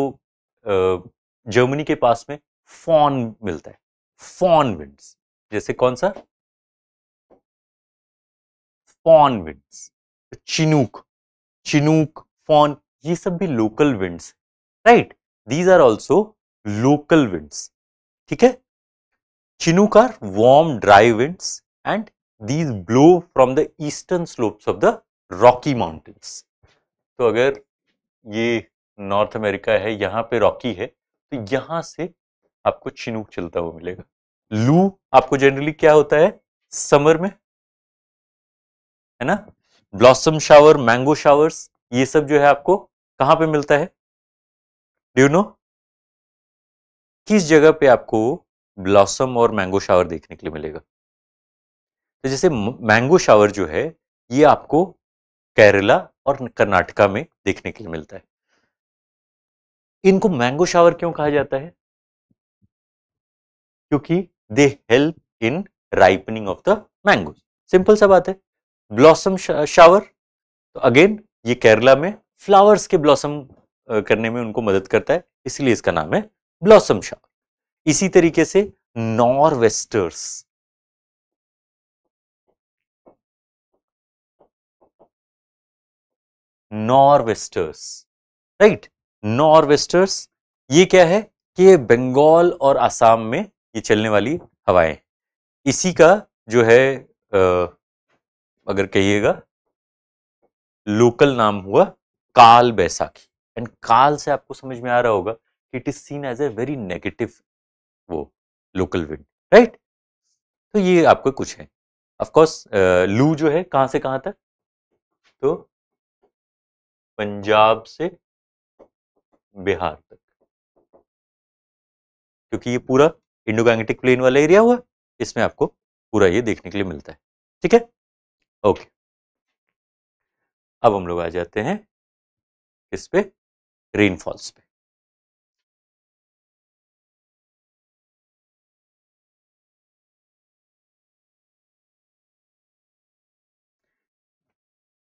जर्मनी के पास में फॉन मिलता है फॉन विंड्स जैसे कौन सा foehn winds chinook chinook foehn ये सब भी local winds right these are also local winds ठीक है chinook are warm dry winds and these blow from the eastern slopes of the Rocky Mountains तो अगर ये नॉर्थ अमेरिका है यहां पे रॉकी है तो यहां से आपको चिनूक चलता हुआ मिलेगा लू आपको जनरली क्या होता है समर में है ना ब्लॉसम शावर मैंगो शावर्स ये सब जो है आपको कहां पे मिलता है डू नो किस जगह पे आपको ब्लॉसम और मैंगो शावर देखने के लिए मिलेगा तो जैसे मैंगो शावर जो है ये आपको केरला और कर्नाटका में देखने के लिए मिलता है इनको मैंगो शावर क्यों कहा जाता है क्योंकि they help in ripening of the mango simple सा बात है ब्लॉसम शावर तो अगेन ये केरला में फ्लावर्स के ब्लॉसम करने में उनको मदद करता है इसलिए इसका नाम है ब्लॉसम शावर इसी तरीके से नॉर्वेस्टर्स नॉर्वेस्टर्स राइट नॉर्वेस्टर्स ये क्या है कि बंगाल और आसाम में ये चलने वाली हवाएं इसी का जो है आ, अगर कहिएगा लोकल नाम हुआ काल बैसाखी एंड काल से आपको समझ में आ रहा होगा कि it is seen as a very negative वो लोकल विंड राइट तो ये आपको कुछ है ऑफकोर्स लू जो है कहां से कहां तक तो पंजाब से बिहार तक क्योंकि ये पूरा इंडो गैंगेटिक प्लेन वाला एरिया हुआ इसमें आपको पूरा ये देखने के लिए मिलता है ठीक है ओके अब हम लोग आ जाते हैं किस पे रेनफॉल्स पे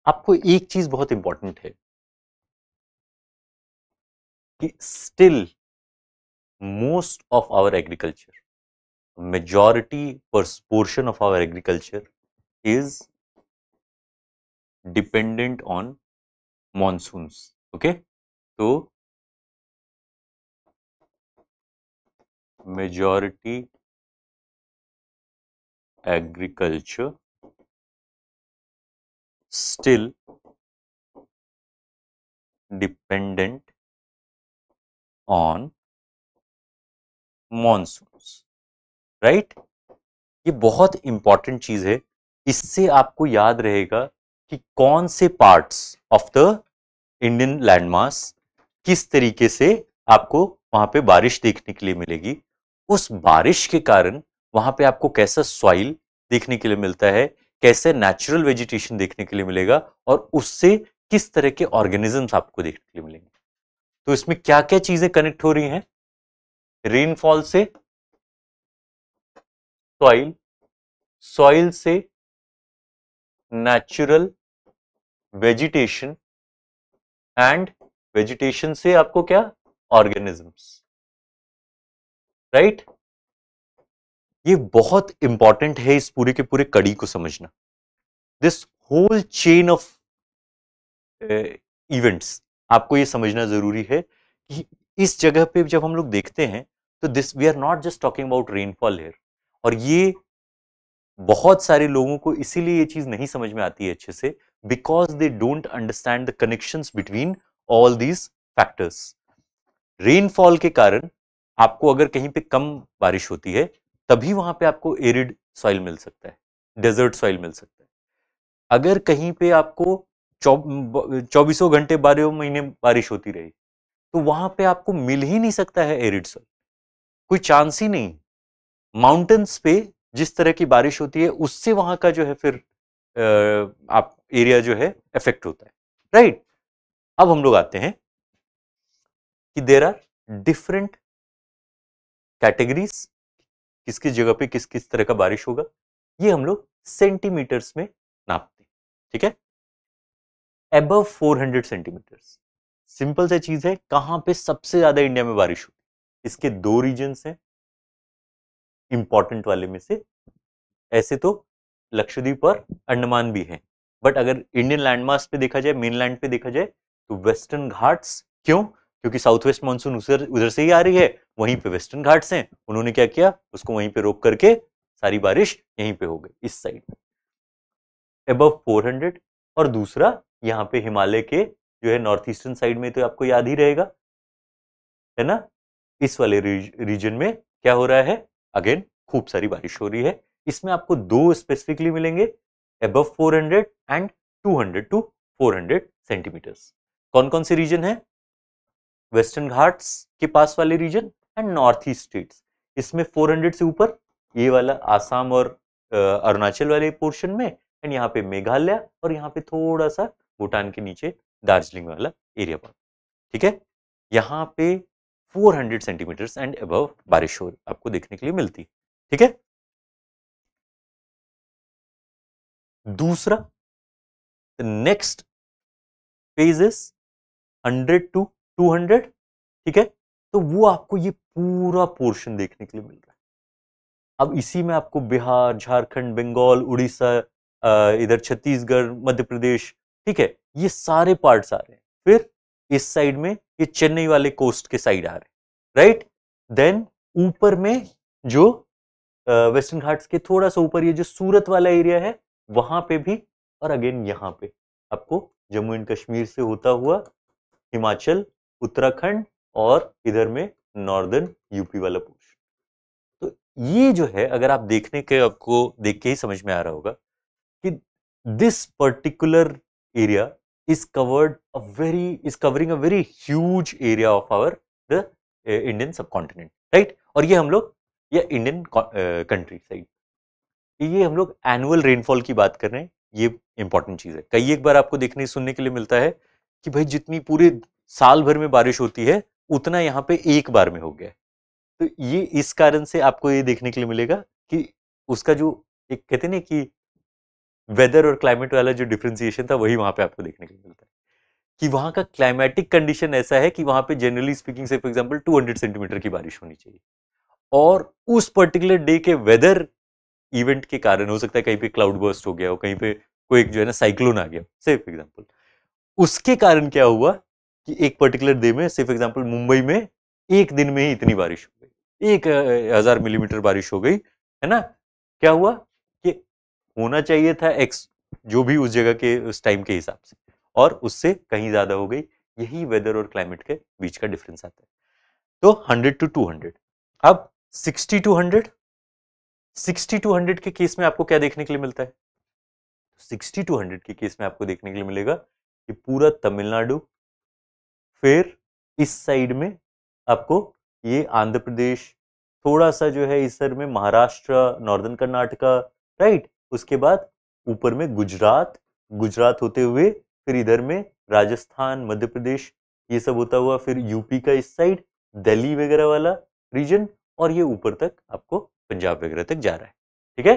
आपको एक चीज बहुत इंपॉर्टेंट है कि still most of our agriculture majority portion of our agriculture is hmm. Dependent on monsoon okay तो majority agriculture still dependent on monsoon right ये बहुत इंपॉर्टेंट चीज है इससे आपको याद रहेगा कि कौन से parts of the Indian landmark किस तरीके से आपको वहां पे बारिश देखने के लिए मिलेगी उस बारिश के कारण वहां पे आपको कैसा सॉइल देखने के लिए मिलता है कैसे नेचुरल वेजिटेशन देखने के लिए मिलेगा और उससे किस तरह के ऑर्गेनिजम्स आपको देखने के लिए मिलेंगे तो इसमें क्या क्या चीजें कनेक्ट हो रही हैं रेनफॉल से सॉइल सॉइल से नेचुरल वेजिटेशन एंड वेजिटेशन से आपको क्या ऑर्गेनिजम्स राइट right? ये बहुत इंपॉर्टेंट है इस पूरे के पूरे कड़ी को समझना this whole chain of events आपको ये समझना जरूरी है कि इस जगह पे जब हम लोग देखते हैं तो this we are not just talking about rainfall here और ये बहुत सारे लोगों को इसीलिए ये चीज़ नहीं समझ में आती है अच्छे से because they don't understand the connections between all these factors rainfall के कारण आपको अगर कहीं पे कम बारिश होती है तभी वहां पे आपको एरिड सॉइल मिल सकता है डेजर्ट सॉइल मिल सकता है अगर कहीं पे आपको चौबीसों घंटे बारह महीने बारिश होती रही तो वहां पे आपको मिल ही नहीं सकता है एरिड सॉइल कोई चांस ही नहीं माउंटेन्स पे जिस तरह की बारिश होती है उससे वहां का जो है फिर आ, आप एरिया जो है इफेक्ट होता है राइट right? अब हम लोग आते हैं कि देर आर डिफरेंट कैटेगरीज किस किस जगह पे किस किस तरह का बारिश होगा ये हम लोग सेंटीमीटर्स में नापते हैं ठीक है फोर 400 सेंटीमीटर्स सिंपल सा चीज है कहां पे सबसे ज्यादा इंडिया में बारिश होती इसके दो रीजन्स हैं इंपॉर्टेंट वाले में से ऐसे तो लक्षद्वीप और अंडमान भी हैं बट अगर इंडियन लैंडमार्क पे देखा जाए मेन लैंड पे देखा जाए तो वेस्टर्न घाट्स क्यों क्योंकि साउथ वेस्ट मानसून उधर उधर से ही आ रही है वहीं पे वेस्टर्न घाट्स हैं उन्होंने क्या किया उसको वहीं पे रोक करके सारी बारिश यहीं पे हो गई इस साइड अब 400 और दूसरा यहाँ पे हिमालय के जो है नॉर्थ ईस्टर्न साइड में तो आपको याद ही रहेगा है ना इस वाले रीज, रीजन में क्या हो रहा है अगेन खूब सारी बारिश हो रही है इसमें आपको दो स्पेसिफिकली मिलेंगे above 400 and 200 to 400 सेंटीमीटर्स कौन कौन से रीजन है वेस्टर्न घाट्स के पास वाले region and north east state इसमें फोर हंड्रेड से ऊपर ये वाला आसाम और अरुणाचल वाले पोर्शन में एंड यहाँ पे मेघालय और यहाँ पे थोड़ा सा भूटान के नीचे दार्जिलिंग वाला एरिया पर ठीक है यहाँ पे four hundred centimetres and above बारिश हो आपको देखने के लिए मिलती ठीक है Hmm. दूसरा next phase is hundred to two hundred ठीक है तो वो आपको ये पूरा पोर्शन देखने के लिए मिल रहा है अब इसी में आपको बिहार झारखंड बंगाल उड़ीसा इधर छत्तीसगढ़ मध्य प्रदेश ठीक है ये सारे पार्ट्स आ रहे हैं फिर इस साइड में ये चेन्नई वाले कोस्ट के साइड आ रहे हैं राइट देन ऊपर में जो वेस्टर्न घाट्स के थोड़ा सा ऊपर ये जो सूरत वाला एरिया है वहां पे भी और अगेन यहाँ पे आपको जम्मू एंड कश्मीर से होता हुआ हिमाचल उत्तराखंड और इधर में नॉर्दर्न यूपी वाला पोर्शन तो ये जो है अगर आप देखने के आपको देख के ही समझ में आ रहा होगा कि this particular area is covered a very is covering a very huge area of our the Indian sub right और ये हम लोग या इंडियन कंट्री साइड ये हम लोग एनुअल रेनफॉल की बात कर रहे हैं ये इंपॉर्टेंट चीज़ है कई एक बार आपको देखने सुनने के लिए मिलता है कि भाई जितनी पूरे साल भर में बारिश होती है उतना यहाँ पे एक बार में हो गया तो ये इस कारण से आपको ये देखने के लिए मिलेगा कि उसका जो एक कहते ना कि वेदर और क्लाइमेट वाला जो डिफ्रेंसिएशन था वही वहां पे आपको देखने के लिए मिलता है कि वहां का क्लाइमेटिक कंडीशन ऐसा है कि वहां पे जनरली स्पीकिंग से फॉर एग्जांपल 200 सेंटीमीटर की बारिश होनी चाहिए और उस पर्टिकुलर डे के वेदर इवेंट के कारण हो सकता है कहीं पे क्लाउड बर्स्ट हो गया हो कहीं पे कोई एक जो है ना साइक्लोन आ गया सिर्फ एग्जाम्पल उसके कारण क्या हुआ कि एक पर्टिकुलर डे में सिर्फ एग्जाम्पल मुंबई में एक दिन में ही इतनी बारिश हो गई एक हजार मिलीमीटर बारिश हो गई है ना क्या हुआ कि होना चाहिए था एक्स जो भी उस जगह के उस टाइम के हिसाब से और उससे कहीं ज्यादा हो गई यही वेदर और क्लाइमेट के बीच का डिफरेंस आता है तो हंड्रेड टू हंड्रेड अब sixty to hundred sixty to hundred के केस में आपको क्या देखने के लिए मिलता है सिक्सटी टू हंड्रेड के केस में आपको देखने के लिए मिलेगा कि पूरा तमिलनाडु फिर इस साइड में आपको ये आंध्र प्रदेश थोड़ा सा जो है इस सर में महाराष्ट्र नॉर्दर्न कर्नाटका राइट उसके बाद ऊपर में गुजरात गुजरात होते हुए फिर इधर में राजस्थान मध्य प्रदेश ये सब होता हुआ फिर यूपी का इस साइड दिल्ली वगैरह वाला रीजन और ये ऊपर तक आपको पंजाब वगैरह तक जा रहा है ठीक है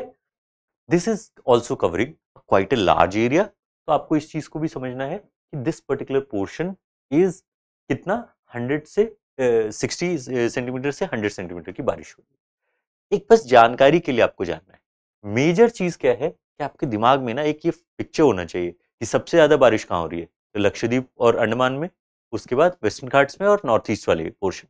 this is also covering quite a large area तो आपको इस चीज को भी समझना है कि दिस पर्टिकुलर पोर्शन इज कितना 100 से uh, 60 सेंटीमीटर uh, से 100 सेंटीमीटर की बारिश होगी एक बस जानकारी के लिए आपको जानना है मेजर चीज क्या है कि आपके दिमाग में ना एक ये पिक्चर होना चाहिए कि सबसे ज्यादा बारिश कहाँ हो रही है तो लक्षद्वीप और अंडमान में उसके बाद वेस्टर्न घाट्स में और नॉर्थ ईस्ट वाले पोर्शन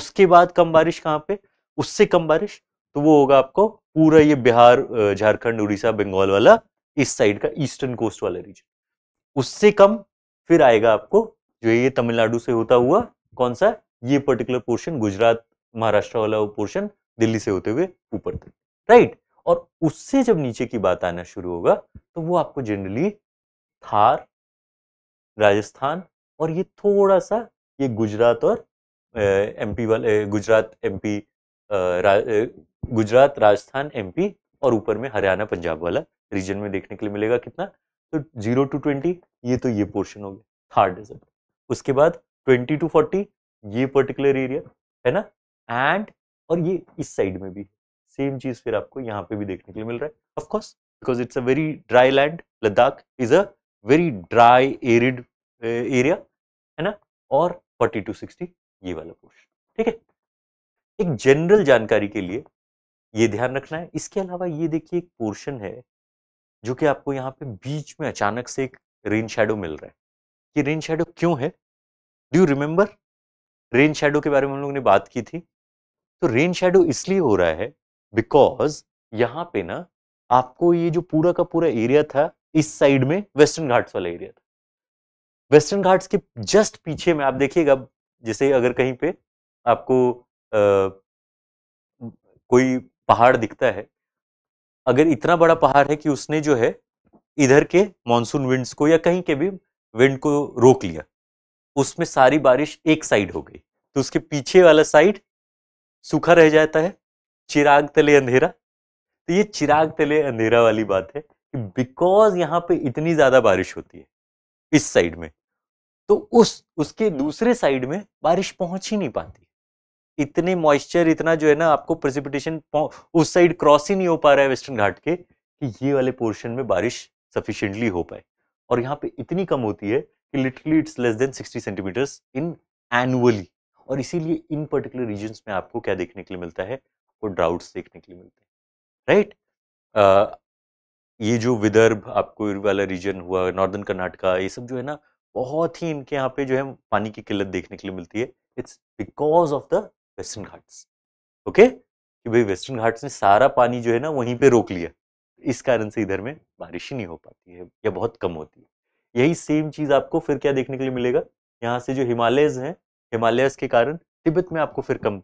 उसके बाद कम बारिश कहाँ पे उससे कम बारिश तो वो होगा आपको पूरा ये बिहार झारखंड उड़ीसा बंगाल वाला इस साइड का ईस्टर्न कोस्ट वाला रीजन उससे कम फिर आएगा आपको जो ये तमिलनाडु से होता हुआ कौन सा ये पर्टिकुलर पोर्शन गुजरात महाराष्ट्र वाला वो पोर्शन दिल्ली से होते हुए ऊपर तक राइट और उससे जब नीचे की बात आना शुरू होगा तो वो आपको जनरली थार राजस्थान और ये थोड़ा सा ये गुजरात और एमपी वाले गुजरात एमपी गुजरात राजस्थान एमपी और ऊपर में हरियाणा पंजाब वाला रीजन में देखने के लिए मिलेगा कितना तो जीरो टू ट्वेंटी ये तो ये पोर्शन हो गया थार डेजर्ट उसके बाद ट्वेंटी टू फोर्टी ये पर्टिकुलर एरिया है ना एंड और ये इस साइड में भी सेम चीज फिर आपको यहाँ पे भी देखने के लिए मिल रहा है of course because it's a very dry land Ladakh is a very dry arid area है ना और फोर्टी टू सिक्सटी ये वाला पोर्शन ठीक है एक जनरल जानकारी के लिए ये ध्यान रखना है इसके अलावा ये देखिए एक पोर्शन है जो कि आपको यहाँ पे बीच में अचानक से एक रेन शेडो मिल रहा है ये रेन शेडो क्यों है do you remember rain shadow के बारे में हम लोग ने बात की थी तो रेन शेडो इसलिए हो रहा है बिकॉज यहाँ पे ना आपको ये जो पूरा का पूरा एरिया था इस साइड में वेस्टर्न घाट्स वाला एरिया था वेस्टर्न घाट्स के जस्ट पीछे में आप देखिएगा जैसे अगर कहीं पे आपको आ, कोई पहाड़ दिखता है अगर इतना बड़ा पहाड़ है कि उसने जो है इधर के मानसून विंड्स को या कहीं के भी विंड को रोक लिया उसमें सारी बारिश एक साइड हो गई तो उसके पीछे वाला साइड सूखा रह जाता है चिराग तले अंधेरा तो ये चिराग तले अंधेरा वाली बात है कि बिकॉज यहाँ पे इतनी ज़्यादा बारिश होती है इस साइड में तो उस उसके दूसरे साइड में बारिश पहुंच ही नहीं पाती इतनी मॉइस्चर इतना जो है ना आपको प्रेसिपिटेशन उस साइड क्रॉस ही नहीं हो पा रहा है वेस्टर्न घाट के कि ये वाले पोर्शन में बारिश सफिशियंटली हो पाए और यहाँ पे इतनी कम होती है कि literally it's less than 60 centimetres in annually और इसीलिए इन पर्टिकुलर रीजन में आपको क्या देखने के लिए मिलता है आपको ड्राउट्स देखने के लिए मिलते हैं राइट ये जो विदर्भ आपको वाला रीजन हुआ नॉर्दर्न कर्नाटका ये सब जो है ना बहुत ही इनके यहाँ पे जो है पानी की किल्लत देखने के लिए मिलती है it's because of the western Ghats okay कि भाई वेस्टर्न घाट्स ने सारा पानी जो है ना वहीं पे रोक लिया इस कारण से इधर में बारिश ही नहीं हो पाती है या बहुत कम होती है यही सेम चीज़ आपको फिर क्या देखने के लिए मिलेगा यहाँ से जो हिमालयज हैं हिमालयस के कारण तिब्बत में आपको फिर कम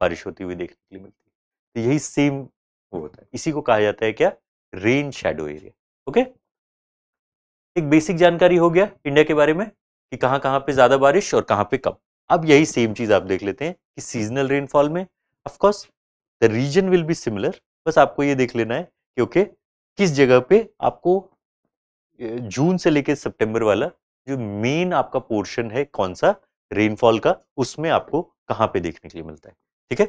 बारिश होती हुई देखने के लिए मिलती है तो यही सेम वो होता है इसी को कहा जाता है क्या रेन शेडो एरिया ओके एक बेसिक जानकारी हो गया इंडिया के बारे में कि कहाँ कहाँ पे ज़्यादा बारिश और कहाँ पे कम अब यही सेम चीज आप देख लेते हैं कि सीजनल रेनफॉल में of course the region will be similar बस आपको ये देख लेना है कि ओके okay, किस जगह पे आपको जून से लेकर सितंबर वाला जो मेन आपका पोर्शन है कौन सा रेनफॉल का उसमें आपको कहाँ पे देखने के लिए मिलता है ठीक है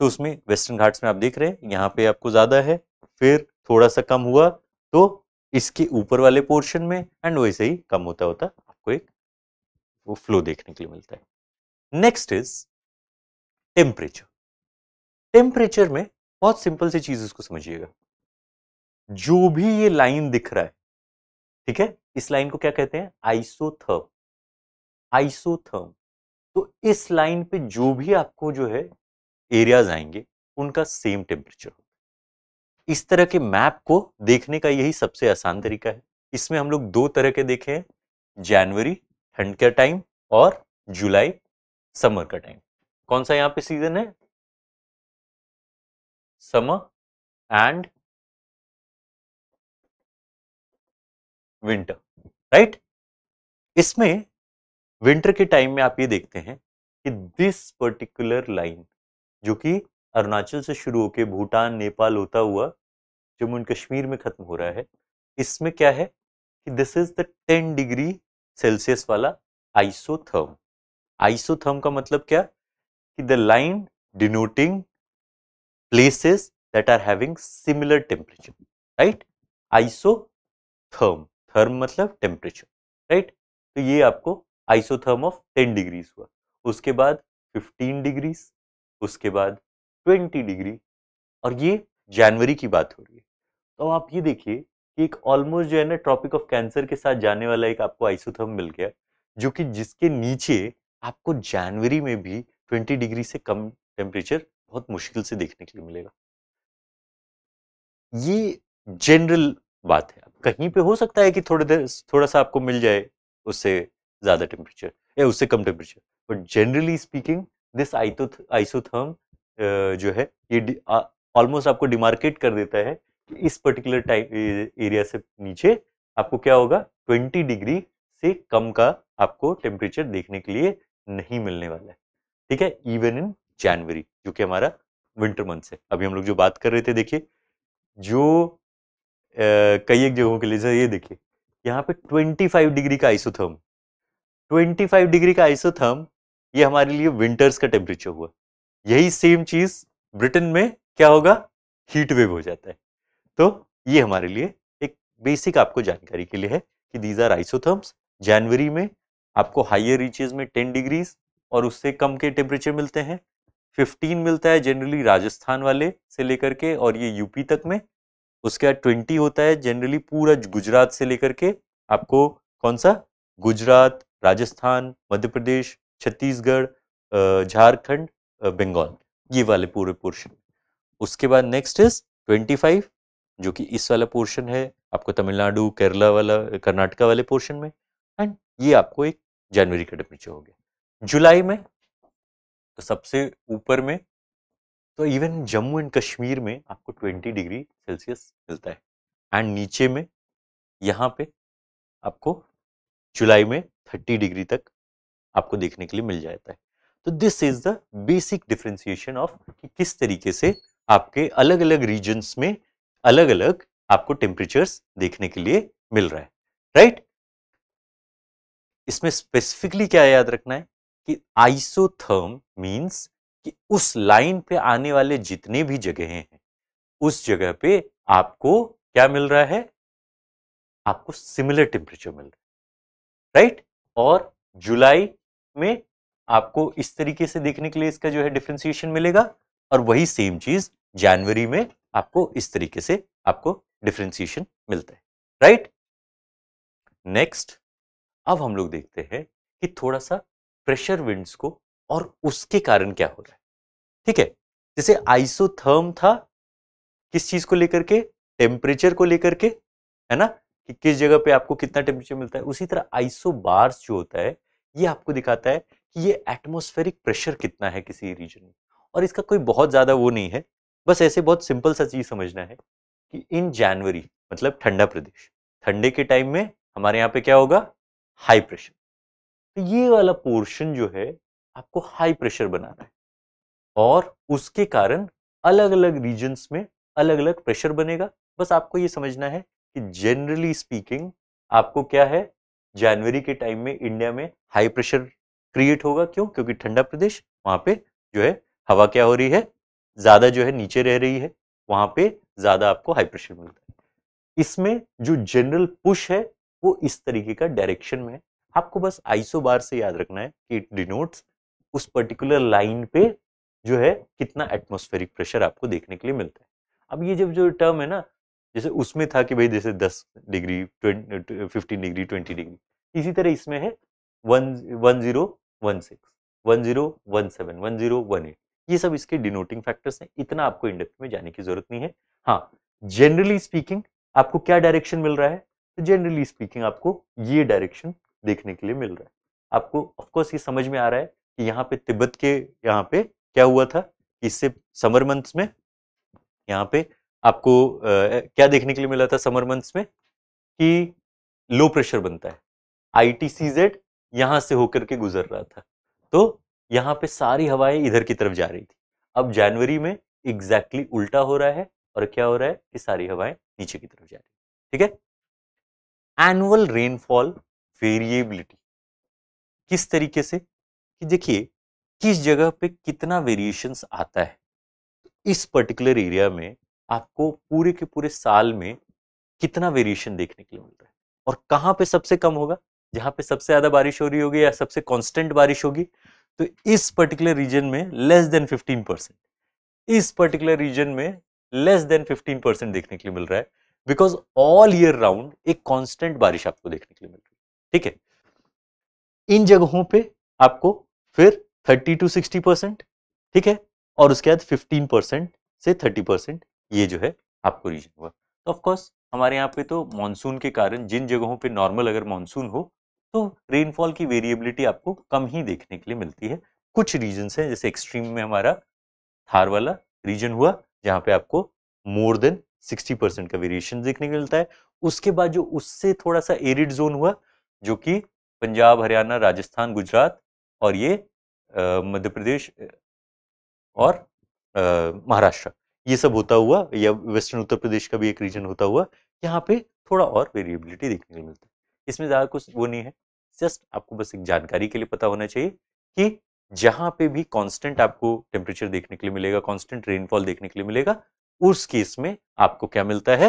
तो उसमें वेस्टर्न घाट्स में आप देख रहे हैं यहाँ पे आपको ज्यादा है फिर थोड़ा सा कम हुआ तो इसके ऊपर वाले पोर्शन में एंड वैसे ही कम होता होता आपको एक वो फ्लो देखने के लिए मिलता है नेक्स्ट इज टेम्परेचर टेम्परेचर में बहुत सिंपल सी चीज उसको समझिएगा जो भी ये लाइन दिख रहा है ठीक है इस लाइन को क्या कहते हैं आइसोथर्म आइसोथर्म तो इस लाइन पे जो भी आपको जो है एरियाज आएंगे उनका सेम टेम्परेचर होगा इस तरह के मैप को देखने का यही सबसे आसान तरीका है इसमें हम लोग दो तरह के देखे हैं जनवरी ठंड का टाइम और जुलाई समर का टाइम कौन सा यहां पे सीजन है समर एंड विंटर राइट इसमें विंटर के टाइम में आप ये देखते हैं कि दिस पर्टिकुलर लाइन जो कि अरुणाचल से शुरू होकर भूटान नेपाल होता हुआ जम्मू एंड कश्मीर में खत्म हो रहा है इसमें क्या है कि this is the ten degree Celsius वाला आइसोथर्म आइसोथर्म का मतलब क्या कि the line denoting places that are having similar temperature right isotherm therm मतलब टेम्परेचर राइट तो ये आपको आइसोथर्म ऑफ 10 डिग्रीज हुआ उसके बाद 15 डिग्रीज उसके बाद 20 डिग्री और ये जनवरी की बात हो रही है तो आप ये देखिए कि एक ऑलमोस्ट जो है ना ट्रॉपिक ऑफ कैंसर के साथ जाने वाला एक आपको आइसोथर्म मिल गया जो कि जिसके नीचे आपको जनवरी में भी 20 डिग्री से कम टेम्परेचर बहुत मुश्किल से देखने के लिए मिलेगा ये जनरल बात है कहीं पे हो सकता है कि थोड़े देर थोड़ा सा आपको मिल जाए उससे ज़्यादा टेम्परेचर या उससे कम temperature but generally speaking this isotherm जो है ये ऑलमोस्ट आपको डिमार्केट कर देता है कि इस पर्टिकुलर टाइम एरिया से नीचे आपको क्या होगा 20 डिग्री से कम का आपको टेम्परेचर देखने के लिए नहीं मिलने वाला है ठीक है इवन इन जनवरी जो कि हमारा विंटर मंथ है अभी हम लोग जो बात कर रहे थे देखिए जो कई एक जगहों के लिए ये देखिए यहाँ पे 25 डिग्री का आइसोथर्म 25 डिग्री का आइसोथर्म ये हमारे लिए विंटर्स का टेम्परेचर हुआ यही सेम चीज ब्रिटेन में क्या होगा हीट वेव हो जाता है तो ये हमारे लिए एक बेसिक आपको जानकारी के लिए है कि दीज आर आइसोथर्म्स जनवरी में आपको हाइयर रीचेज में टेन डिग्रीज और उससे कम के टेम्परेचर मिलते हैं फिफ्टीन मिलता है जनरली राजस्थान वाले से लेकर के और ये यूपी तक में उसके बाद ट्वेंटी होता है जनरली पूरा गुजरात से लेकर के आपको कौन सा गुजरात राजस्थान मध्य प्रदेश छत्तीसगढ़ झारखंड बंगाल ये वाले पूरे पोर्शन उसके बाद नेक्स्ट इज ट्वेंटी फाइव जो कि इस वाला पोर्शन है आपको तमिलनाडु केरला वाला कर्नाटका वाले पोर्शन में एंड ये आपको एक जनवरी के टेम्परेचर हो गया जुलाई में तो सबसे ऊपर में तो इवन जम्मू एंड कश्मीर में आपको 20 डिग्री सेल्सियस मिलता है एंड नीचे में यहाँ पे आपको जुलाई में 30 डिग्री तक आपको देखने के लिए मिल जाता है तो this is the basic differentiation of कि किस तरीके से आपके अलग अलग रीजन्स में अलग अलग आपको टेम्परेचर्स देखने के लिए मिल रहा है राइट इसमें स्पेसिफिकली क्या याद रखना है कि आइसोथर्म मीन्स कि उस लाइन पे आने वाले जितने भी जगह हैं उस जगह पे आपको क्या मिल रहा है आपको सिमिलर टेम्परेचर मिल रहा है राइट और जुलाई में आपको इस तरीके से देखने के लिए इसका जो है डिफ्रेंसिएशन मिलेगा और वही सेम चीज जनवरी में आपको इस तरीके से आपको डिफ्रेंसिएशन मिलता है राइट नेक्स्ट अब हम लोग देखते हैं कि थोड़ा सा प्रेशर विंड्स को और उसके कारण क्या हो रहा है ठीक है जैसे आइसोथर्म था किस चीज को लेकर के टेम्परेचर को लेकर के है ना कि किस जगह पे आपको कितना टेम्परेचर मिलता है उसी तरह आइसो बार्स जो होता है ये आपको दिखाता है कि ये एटमोस्फेरिक प्रेशर कितना है किसी रीजन में और इसका कोई बहुत ज़्यादा वो नहीं है बस ऐसे बहुत सिंपल सा चीज़ समझना है कि इन जनवरी मतलब ठंडा प्रदेश ठंडे के टाइम में हमारे यहाँ पे क्या होगा हाई प्रेशर तो ये वाला पोर्शन जो है आपको हाई प्रेशर बनाना है और उसके कारण अलग अलग रीजन्स में अलग अलग प्रेशर बनेगा बस आपको ये समझना है कि जनरली स्पीकिंग आपको क्या है जनवरी के टाइम में इंडिया में हाई प्रेशर क्रिएट होगा क्यों क्योंकि ठंडा प्रदेश वहां पे जो है हवा क्या हो रही है ज़्यादा जो है नीचे रह रही है वहां पे ज़्यादा आपको हाई प्रेशर मिलता है इसमें जो जनरल पुश है वो इस तरीके का डायरेक्शन में है आपको बस आइसो बार से याद रखना है कि इट डिनोट्स उस पर्टिकुलर लाइन पे जो है कितना एटमोस्फेरिक प्रेशर आपको देखने के लिए मिलता है अब ये जब जो टर्म है ना जैसे उसमें था कि भाई जैसे 10 डिग्री फिफ्टीन डिग्री 20 डिग्री इसी तरह इसमें है one zero one six one zero one seven one zero one eight ये सब इसके डिनोटिंग फैक्टर्स हैं इतना आपको इंडेप्थ में जाने की जरूरत नहीं है हाँ जनरली स्पीकिंग आपको क्या डायरेक्शन मिल रहा है तो जनरली स्पीकिंग आपको ये डायरेक्शन देखने के लिए मिल रहा है आपको ऑफकोर्स ये समझ में आ रहा है कि यहाँ पे तिब्बत के यहाँ पे क्या हुआ था इससे समर मंथ्स में यहाँ पे आपको आ, क्या देखने के लिए मिला था समर मंथ्स में कि लो प्रेशर बनता है आई टी सी जेड यहाँ से होकर के गुजर रहा था तो यहाँ पे सारी हवाएं इधर की तरफ जा रही थी अब जनवरी में एग्जैक्टली exactly उल्टा हो रहा है और क्या हो रहा है कि सारी हवाएं नीचे की तरफ जा रही है ठीक है एनुअल रेनफॉल वेरिएबिलिटी किस तरीके से कि देखिए किस जगह पे कितना वेरिएशंस आता है इस पर्टिकुलर एरिया में आपको पूरे के पूरे साल में कितना वेरिएशन देखने के लिए मिल रहा है और कहाँ पे सबसे कम होगा जहां पे सबसे ज़्यादा बारिश हो रही होगी या सबसे कांस्टेंट बारिश होगी तो इस पर्टिकुलर रीजन में लेस देन 15 परसेंट इस पर्टिकुलर रीजन में लेस देन 15 परसेंट देखने के लिए मिल रहा है बिकॉज ऑल ईयर राउंड एक कांस्टेंट बारिश आपको देखने के लिए मिल रही है ठीक है इन जगहों पे आपको फिर 30 टू 60 परसेंट ठीक है और उसके बाद 15 परसेंट से 30 परसेंट ये जो है आपको रीजन हुआ तो ऑफकोर्स हमारे यहाँ पे तो मानसून के कारण जिन जगहों पे नॉर्मल अगर मानसून हो तो रेनफॉल की वेरिएबिलिटी आपको कम ही देखने के लिए मिलती है कुछ रीजन्स हैं जैसे एक्सट्रीम में हमारा थार वाला रीजन हुआ जहाँ पे आपको मोर देन सिक्सटी परसेंट का वेरिएशन देखने को मिलता है उसके बाद जो उससे थोड़ा सा एरिड जोन हुआ जो कि पंजाब हरियाणा राजस्थान गुजरात और ये मध्य प्रदेश और महाराष्ट्र ये सब होता हुआ या वेस्टर्न उत्तर प्रदेश का भी एक रीजन होता हुआ यहाँ पे थोड़ा और वेरिएबिलिटी देखने को मिलता है इसमें ज़्यादा कुछ वो नहीं है जस्ट आपको बस एक जानकारी के लिए पता होना चाहिए कि जहाँ पे भी कांस्टेंट आपको टेम्परेचर देखने के लिए मिलेगा कांस्टेंट रेनफॉल देखने के लिए मिलेगा उस केस में आपको क्या मिलता है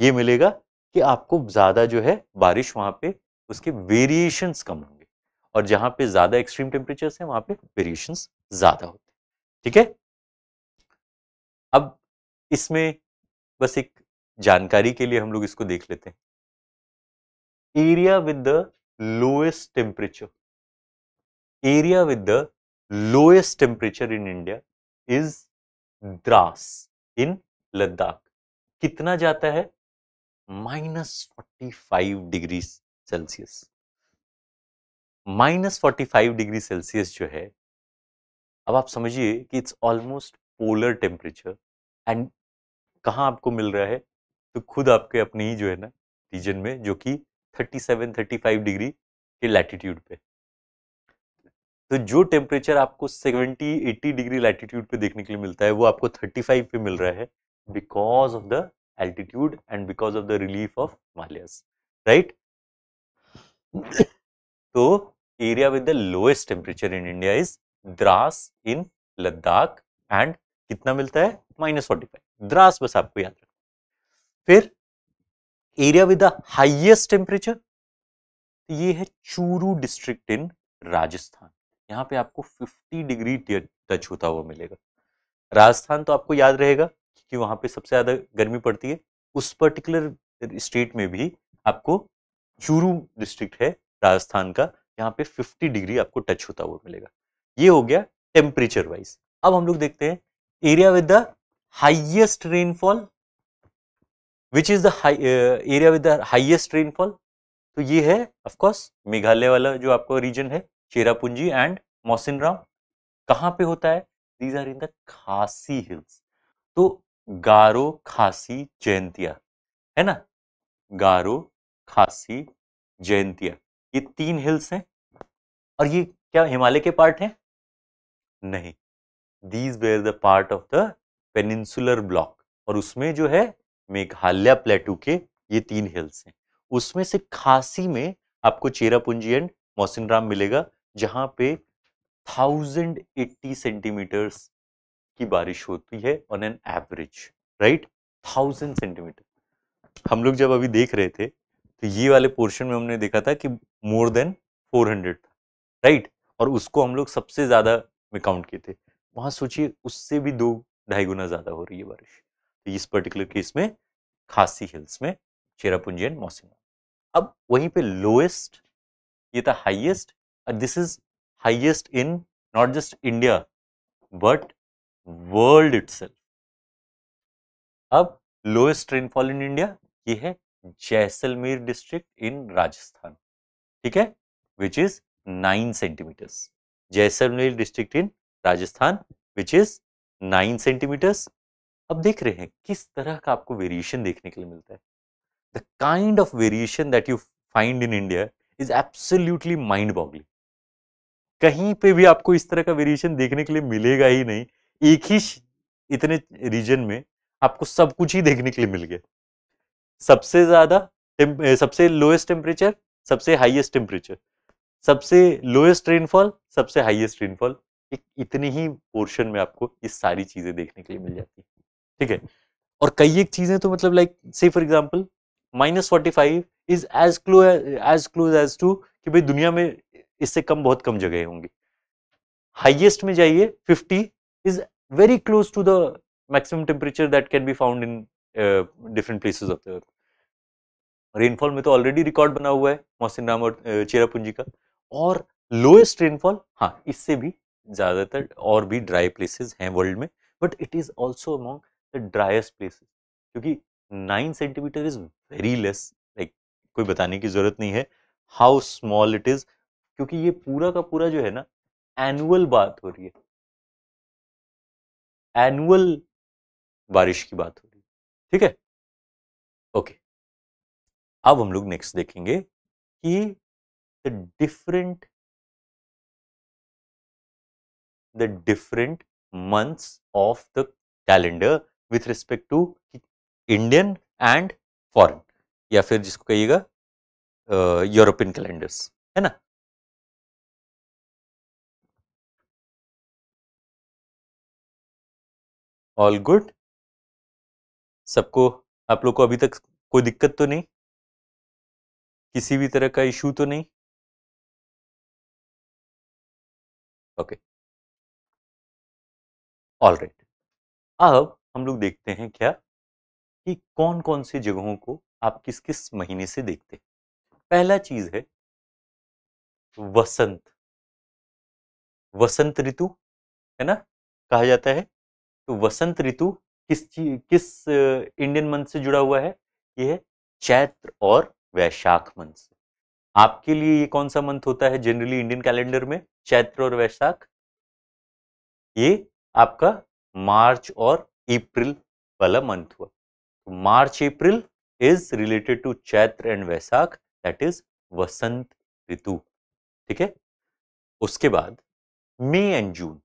ये मिलेगा कि आपको ज़्यादा जो है बारिश वहां पे उसके वेरिएशंस कम होंगे और जहां पे ज़्यादा एक्सट्रीम टेम्परेचर्स हैं वहां पे वेरिएशंस ज़्यादा होते हैं ठीक है अब इसमें बस एक जानकारी के लिए हम लोग इसको देख लेते हैं area with the lowest temperature area with the lowest temperature in India is Dras in Ladakh कितना जाता है minus forty five degree Celsius minus forty five degree Celsius जो है अब आप समझिए कि it's almost polar temperature and कहाँ आपको मिल रहा है तो खुद आपके अपने ही जो है ना रीजन में जो कि thirty seven thirty five degree के लैटिट्यूड पे तो जो टेम्परेचर आपको 70 80 डिग्री लैटिट्यूड पे देखने के लिए मिलता है वो आपको 35 पे मिल रहा है because of the altitude and because of the relief of Himalayas right तो area with the lowest temperature in India is Dras in Ladakh and कितना मिलता है माइनस फोर्टी फाइव द्रास बस आपको याद रखना फिर area with the highest temperature ये है चूरू डिस्ट्रिक्ट इन राजस्थान यहाँ पे आपको 50 डिग्री टच होता हुआ मिलेगा राजस्थान तो आपको याद रहेगा कि वहाँ पे सबसे ज़्यादा गर्मी पड़ती है उस पर्टिकुलर स्टेट में भी आपको चूरू डिस्ट्रिक्ट है राजस्थान का यहाँ पे 50 डिग्री आपको टच होता हुआ मिलेगा ये हो गया टेम्परेचर वाइज अब हम लोग देखते हैं area with the highest rainfall which is the area with the highest rainfall तो ये है ऑफकोर्स मेघालय वाला जो आपका रीजन है चेरापुंजी एंड मोसिनराम कहाँ पे होता है these are in the Khasi hills तो गारो खासी जयंतिया है ना गारो खासी जयंतिया ये तीन हिल्स हैं और ये क्या हिमालय के पार्ट हैं नहीं these were the part of the peninsular block और उसमें जो है मेघालय प्लेटू के ये तीन हिल्स हैं उसमें से खासी में आपको चेरापुंजी एंड मोसिनराम मिलेगा जहां पे एट्टी सेंटीमीटर्स की बारिश होती है on an average right thousand centimetre हम लोग जब अभी देख रहे थे तो ये वाले पोर्शन में हमने देखा था कि मोर देन फोर हंड्रेड था राइट और उसको हम लोग सबसे ज़्यादा में काउंट किए थे वहां सोचिए उससे भी दो ढाई गुना ज़्यादा हो रही है बारिश तो इस पर्टिकुलर केस में खासी हिल्स में चेरापुंजी एंड मौसिना अब वहीं पे लोएस्ट ये था highest and this is highest in not just India but world itself. अब लोएस्ट रेनफॉल इन इंडिया ये है जैसलमेर डिस्ट्रिक्ट इन राजस्थान ठीक है which is nine centimetres Jaisalmer district in Rajasthan which is nine centimetres अब देख रहे हैं किस तरह का आपको वेरिएशन देखने के लिए मिलता है the kind of variation that you find in India is absolutely mind boggling कहीं पे भी आपको इस तरह का वेरिएशन देखने के लिए मिलेगा ही नहीं एक ही इतने रीजन में आपको सब कुछ ही देखने के लिए मिल गया सबसे ज़्यादा सबसे लोएस्ट टेम्परेचर सबसे हाईएस्ट टेम्परेचर सबसे लोएस्ट रेनफॉल सबसे हाईएस्ट रेनफॉल एक इतने ही पोर्शन में आपको ये सारी चीज़ें देखने के लिए मिल जाती है ठीक है और कई एक चीज़ें तो मतलब like say for example minus forty five is as close as close as to कि भाई दुनिया में इससे कम बहुत कम जगह होंगी हाइएस्ट में जाइए 50 is very close to the maximum temperature that can be found in different places of the earth rainfall में तो ऑलरेडी रिकॉर्ड बना हुआ है मौसम नाम और uh, चेरापूंजी का और लोएस्ट रेनफॉल हाँ इससे भी ज़्यादातर और भी ड्राई प्लेसेस हैं वर्ल्ड में but it is also among the driest places क्योंकि nine centimetre is very less like कोई बताने की ज़रूरत नहीं है हाउ स्मॉल इट इज़ क्योंकि ये पूरा का पूरा जो है ना एनुअल बात हो रही है एनुअल बारिश की बात हो रही है ठीक है ओके अब हम लोग नेक्स्ट देखेंगे कि the different the different months of the calendar with respect to Indian and foreign या फिर जिसको कहिएगा यूरोपियन कैलेंडर्स है ना ऑल गुड सबको आप लोग को अभी तक कोई दिक्कत तो नहीं किसी भी तरह का इशू तो नहीं ओके ऑल राइट अब हम लोग देखते हैं क्या कि कौन कौन से जगहों को आप किस किस महीने से देखते हैं पहला चीज है वसंत वसंत ऋतु है ना कहा जाता है तो वसंत ऋतु किस किस इंडियन मंथ से जुड़ा हुआ है ये है चैत्र और वैशाख मंथ से आपके लिए ये कौन सा मंथ होता है जनरली इंडियन कैलेंडर में चैत्र और वैशाख ये आपका मार्च और अप्रैल वाला मंथ हुआ तो March April is related to Chaitra and Vaishakh that is Vasant Ritu ठीक है उसके बाद मई and June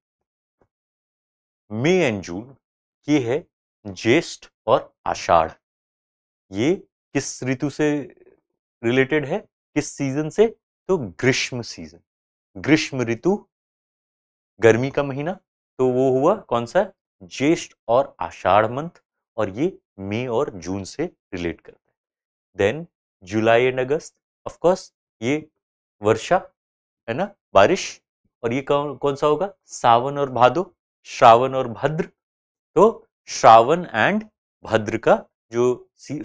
may and June ये है ज्येष्ठ और आषाढ़ ये किस ऋतु से रिलेटेड है किस सीजन से तो ग्रीष्म सीजन ग्रीष्म ऋतु गर्मी का महीना तो वो हुआ कौन सा ज्येष्ठ और आषाढ़ मंथ और ये मई और जून से रिलेट करता है then July and August of course ये वर्षा है ना बारिश और ये कौन कौन सा होगा सावन और भादो श्रावण और भद्र तो श्रावण एंड भद्र का जो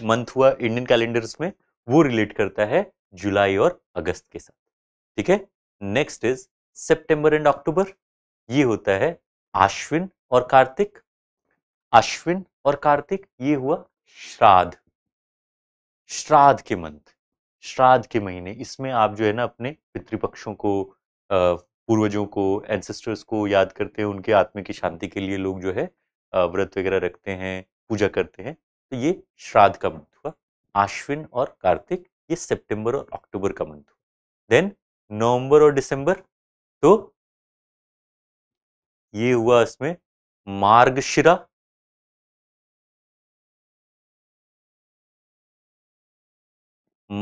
मंथ हुआ इंडियन कैलेंडर्स में वो रिलेट करता है जुलाई और अगस्त के साथ ठीक है next is September and October ये होता है आश्विन और कार्तिक अश्विन और कार्तिक ये हुआ श्राद्ध श्राद्ध के मंथ श्राद्ध के महीने इसमें आप जो है ना अपने पितृपक्षों को पूर्वजों को एंसेस्टर्स को याद करते हैं उनके आत्मा की शांति के लिए लोग जो है व्रत वगैरह रखते हैं पूजा करते हैं तो ये श्राद्ध का मंथ हुआ आश्विन और कार्तिक ये सितंबर और अक्टूबर का मंथ हुआ देन नवंबर और दिसंबर तो ये हुआ इसमें मार्गशिरा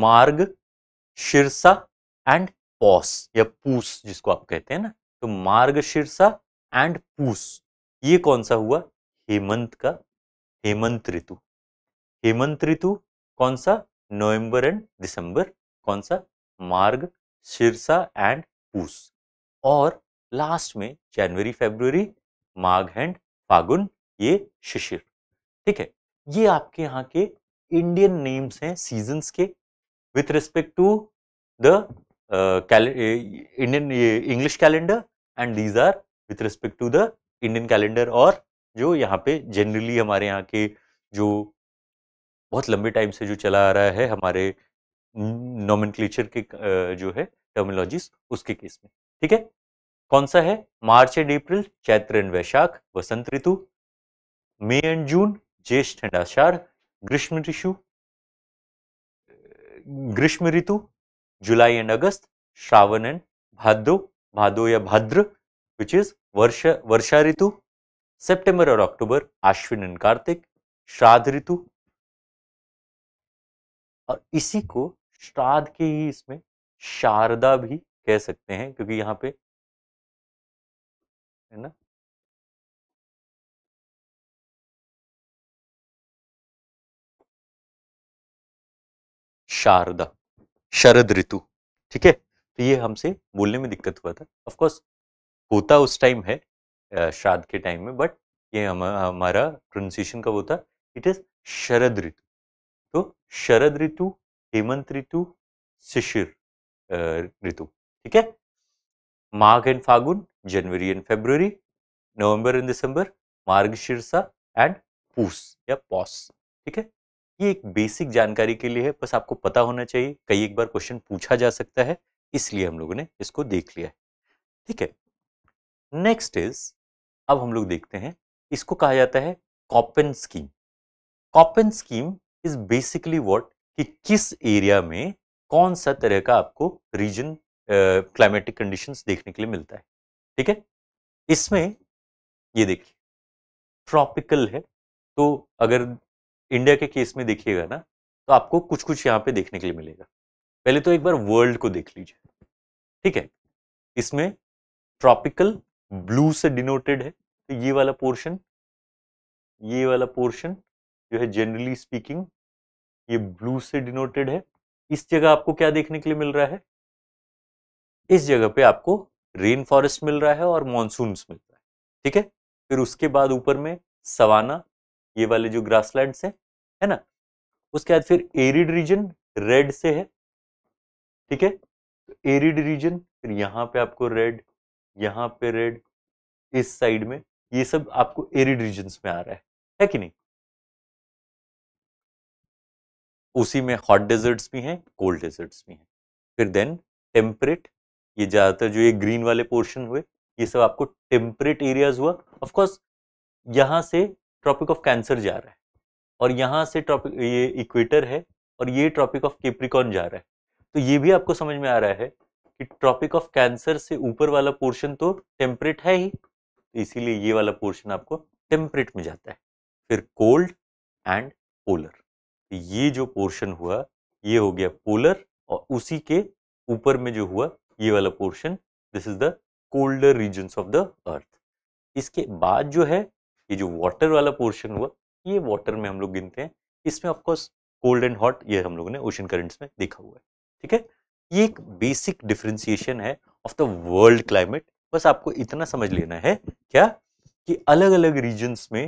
मार्ग शिरसा एंड पॉस या पूस जिसको आप कहते हैं ना तो मार्ग शीर्षा एंड पूस ये कौन सा हुआ हेमंत का हेमंत ऋतु हेमंत ऋतु कौन सा नवंबर एंड दिसंबर कौन सा मार्ग शीर्षा एंड पूस और लास्ट में जनवरी फेब्रुवरी माघ एंड फागुन ये शिशिर ठीक है ये आपके यहाँ के इंडियन नेम्स हैं सीजन्स के with respect to the uh, cal Indian English calendar and these are with respect to the Indian calendar और जो यहाँ पे generally हमारे यहाँ के जो बहुत लंबे टाइम से जो चला आ रहा है हमारे नॉमन के जो है टर्मिनोलॉजीज उसके केस में ठीक है कौन सा है March and April Chaitra and Vaishakh Vasant Ritu May and June Jyeshtha and Ashadh Grishma ऋषु Grishma Ritu July and August Shravan and Bhadro Bhado या भाद्र विच इज वर्ष वर्षा ऋतु सेप्टेम्बर और अक्टूबर आश्विन एंड कार्तिक श्राद्ध ऋतु और इसी को श्राद्ध के ही इसमें शारदा भी कह सकते हैं क्योंकि यहां पे है ना शारदा शरद ऋतु ठीक है तो ये हमसे बोलने में दिक्कत हुआ था ऑफकोर्स होता उस टाइम है श्राद्ध के टाइम में बट ये हम, हमारा प्रोनाउंसिएशन का वो था इट इज शरद ऋतु तो शरद ऋतु हेमंत ऋतु शिशिर ऋतु ठीक है Magh and Phagun January and February November and December Margashirsha and पूस या पॉस ठीक है ये एक बेसिक जानकारी के लिए है बस आपको पता होना चाहिए कई एक बार क्वेश्चन पूछा जा सकता है इसलिए हम लोगों ने इसको देख लिया है ठीक है नेक्स्ट इज अब हम लोग देखते हैं इसको कहा जाता है Koppen scheme Koppen scheme is basically what कि किस एरिया में कौन सा तरह का आपको रीजन क्लाइमेटिक कंडीशंस देखने के लिए मिलता है ठीक है इसमें ये देखिए ट्रॉपिकल है तो अगर इंडिया के केस में देखिएगा ना तो आपको कुछ कुछ यहाँ पे देखने के लिए मिलेगा पहले तो एक बार वर्ल्ड को देख लीजिए ठीक है इसमें ट्रॉपिकल ब्लू से डिनोटेड है तो ये वाला पोर्शन ये वाला पोर्शन जो है जनरली स्पीकिंग ये ब्लू से डिनोटेड है इस जगह आपको क्या देखने के लिए मिल रहा है इस जगह पे आपको रेन फॉरेस्ट मिल रहा है और मानसून मिल रहा है ठीक है फिर उसके बाद ऊपर में सवाना ये वाले जो ग्रासलैंड से है ना उसके बाद फिर एरिड रीजन रेड से है ठीक है एरिड तो रीजन फिर यहां पे आपको रेड यहां पे रेड इस साइड में ये सब आपको एरिड रीजन में आ रहा है है कि नहीं उसी में हॉट डेजर्ट्स भी हैं कोल्ड डेजर्ट्स भी हैं फिर देन टेम्परेट ये ज़्यादातर जो ये ग्रीन वाले पोर्शन हुए ये सब आपको टेम्परेट एरियाज हुआ ऑफकोर्स यहां से ट्रॉपिक ऑफ कैंसर जा रहा है और यहाँ से ट्रॉपिक ये इक्वेटर है और ये ट्रॉपिक ऑफ केप्रिकॉन जा रहा है तो ये भी आपको समझ में आ रहा है कि ट्रॉपिक ऑफ कैंसर से ऊपर वाला पोर्शन तो टेम्परेट है ही तो इसीलिए ये वाला पोर्शन आपको टेम्परेट में जाता है फिर कोल्ड एंड पोलर तो ये जो पोर्शन हुआ ये हो गया पोलर और उसी के ऊपर में जो हुआ ये वाला portion this is the colder region of the earth इसके बाद जो है ये जो वाटर वाला पोर्शन हुआ ये वाटर में हम लोग गिनते हैं इसमें ऑफकोर्स कोल्ड एंड हॉट ये हम लोगों ने ओशन करेंट्स में देखा हुआ है ठीक है ये एक बेसिक डिफ्रेंसिएशन है ऑफ द वर्ल्ड क्लाइमेट बस आपको इतना समझ लेना है क्या कि अलग अलग रीजन्स में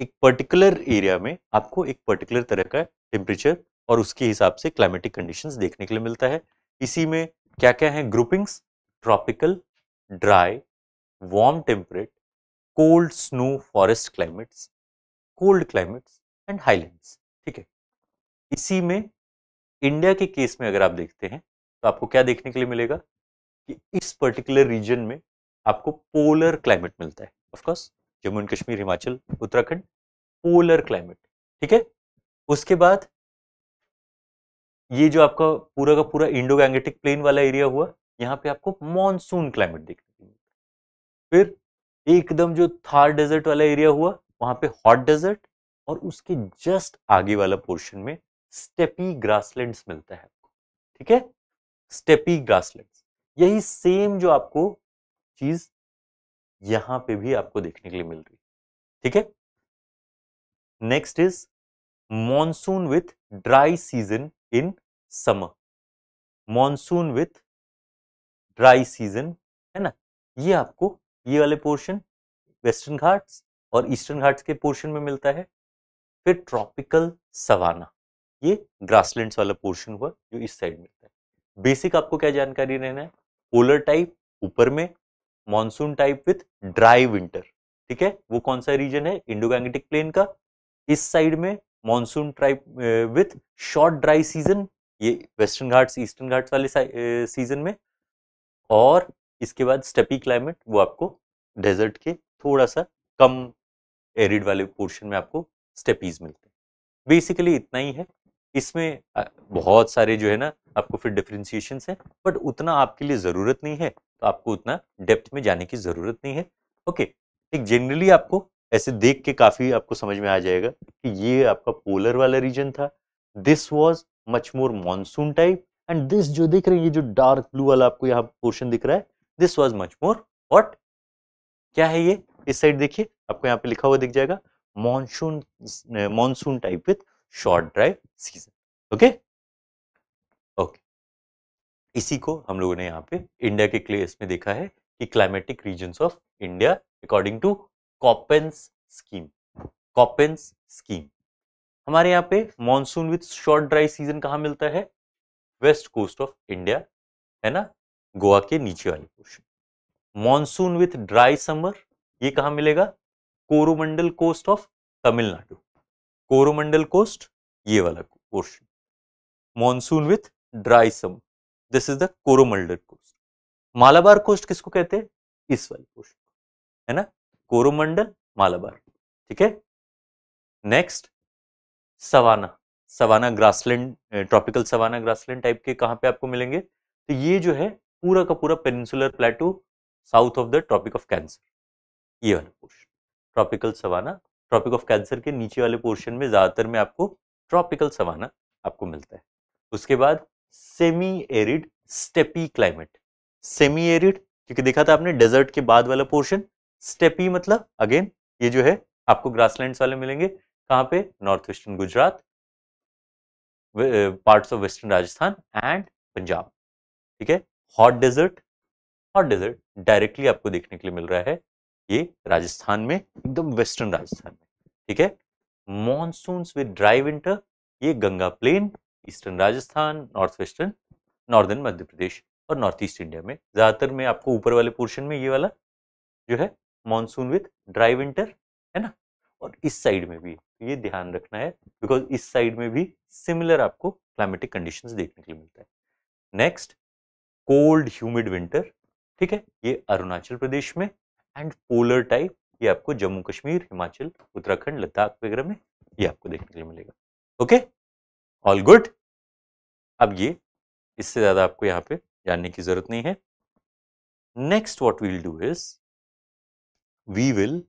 एक पर्टिकुलर एरिया में आपको एक पर्टिकुलर तरह का टेम्परेचर और उसके हिसाब से क्लाइमेटिक कंडीशंस देखने के लिए मिलता है इसी में क्या क्या है groupings tropical dry warm temperate cold snow forest climates cold climates and highlands ठीक है इसी में इंडिया के केस में अगर आप देखते हैं तो आपको क्या देखने के लिए मिलेगा कि इस पर्टिकुलर रीजन में आपको पोलर क्लाइमेट मिलता है of course Jammu and Kashmir Himachal Uttarakhand polar climate ठीक है उसके बाद ये जो आपका पूरा का पूरा इंडो गैंगेटिक प्लेन वाला एरिया हुआ यहाँ पे आपको मॉनसून क्लाइमेट देखने को मिलता है फिर एकदम जो थार डेजर्ट वाला एरिया हुआ वहां पे हॉट डेजर्ट और उसके जस्ट आगे वाला पोर्शन में स्टेपी ग्रासलैंड्स मिलता है ठीक है स्टेपी ग्रासलैंड्स यही सेम जो आपको चीज यहां पे भी आपको देखने के लिए मिल रही ठीक है next is monsoon with dry season in summer monsoon with dry season है ना ये आपको ये वाले पोर्शन वेस्टर्न घाट्स और ईस्टर्न घाट्स के पोर्शन में मिलता है फिर ट्रॉपिकल सवाना ये ग्रासलैंड्स वाला पोर्शन हुआ जो इस साइड मिलता है बेसिक आपको क्या जानकारी रहना है पोलर टाइप ऊपर में monsoon type with dry winter ठीक है वो कौन सा रीजन है इंडो गैंगेटिक प्लेन का इस साइड में monsoon type with short dry season ये वेस्टर्न घाट्स ईस्टर्न घाट्स वाले सीजन में और इसके बाद स्टेपी क्लाइमेट वो आपको डेजर्ट के थोड़ा सा कम एरिड वाले पोर्शन में आपको स्टेपीज मिलते हैं बेसिकली इतना ही है इसमें बहुत सारे जो है ना आपको फिर डिफ्रेंसिएशन है बट उतना आपके लिए ज़रूरत नहीं है तो आपको उतना डेप्थ में जाने की ज़रूरत नहीं है ओके एक जनरली आपको ऐसे देख के काफ़ी आपको समझ में आ जाएगा कि ये आपका पोलर वाला रीजन था this was much more monsoon type and this जो देख रहे हैं ये जो डार्क ब्लू वाला आपको यहाँ पोर्शन दिख रहा है this was much more what क्या है ये इस साइड देखिए आपको यहाँ पे लिखा हुआ दिख जाएगा monsoon monsoon type with short drive season okay okay इसी को हम लोगों ने यहाँ पे इंडिया के क्लेस में देखा है कि climatic region of India according to Koppen's scheme Koppen's scheme हमारे यहाँ पे monsoon with short dry season कहाँ मिलता है वेस्ट कोस्ट ऑफ इंडिया है ना गोवा के नीचे वाले portion monsoon with dry summer ये कहा मिलेगा Coromandel coast of Tamil Nadu Coromandel coast ये वाला portion monsoon with dry summer this is the Coromandel coast Malabar coast किसको कहते हैं इस वाले पोर्शन है ना कोरोमंडल मालाबार ठीक है next savanna savanna grassland tropical savanna grassland type के कहां पे आपको मिलेंगे तो ये जो है पूरा का पूरा peninsular plateau south of the tropic of cancer ये वाला portion tropical savanna tropic of cancer के नीचे वाले पोर्शन में ज़्यादातर में आपको ट्रॉपिकल सवाना आपको मिलता है उसके बाद semi arid steppe climate semi arid क्योंकि देखा था आपने डेजर्ट के बाद वाला पोर्शन स्टेपी मतलब अगेन ये जो है आपको ग्रासलैंड्स वाले मिलेंगे कहां पे north western Gujarat parts of western Rajasthan and Punjab ठीक है hot desert hot desert directly आपको देखने के लिए मिल रहा है ये राजस्थान में एकदम वेस्टर्न राजस्थान में ठीक है मॉनसून विद ड्राई विंटर ये Ganga plain eastern Rajasthan north western northern Madhya Pradesh और नॉर्थ ईस्ट इंडिया में ज़्यादातर में आपको ऊपर वाले पोर्शन में ये वाला जो है मॉनसून विथ ड्राई विंटर है ना और इस साइड में भी ये ध्यान रखना है बिकॉज इस साइड में भी सिमिलर आपको क्लाइमेटिक कंडीशंस देखने के लिए मिलता है नेक्स्ट कोल्ड ह्यूमिड विंटर ठीक है ये अरुणाचल प्रदेश में एंड पोलर टाइप ये आपको जम्मू कश्मीर हिमाचल उत्तराखंड लद्दाख वगैरह में ये आपको देखने के लिए मिलेगा ओके ऑल गुड अब ये इससे ज़्यादा आपको यहां पे जानने की ज़रूरत नहीं है next what will do is we will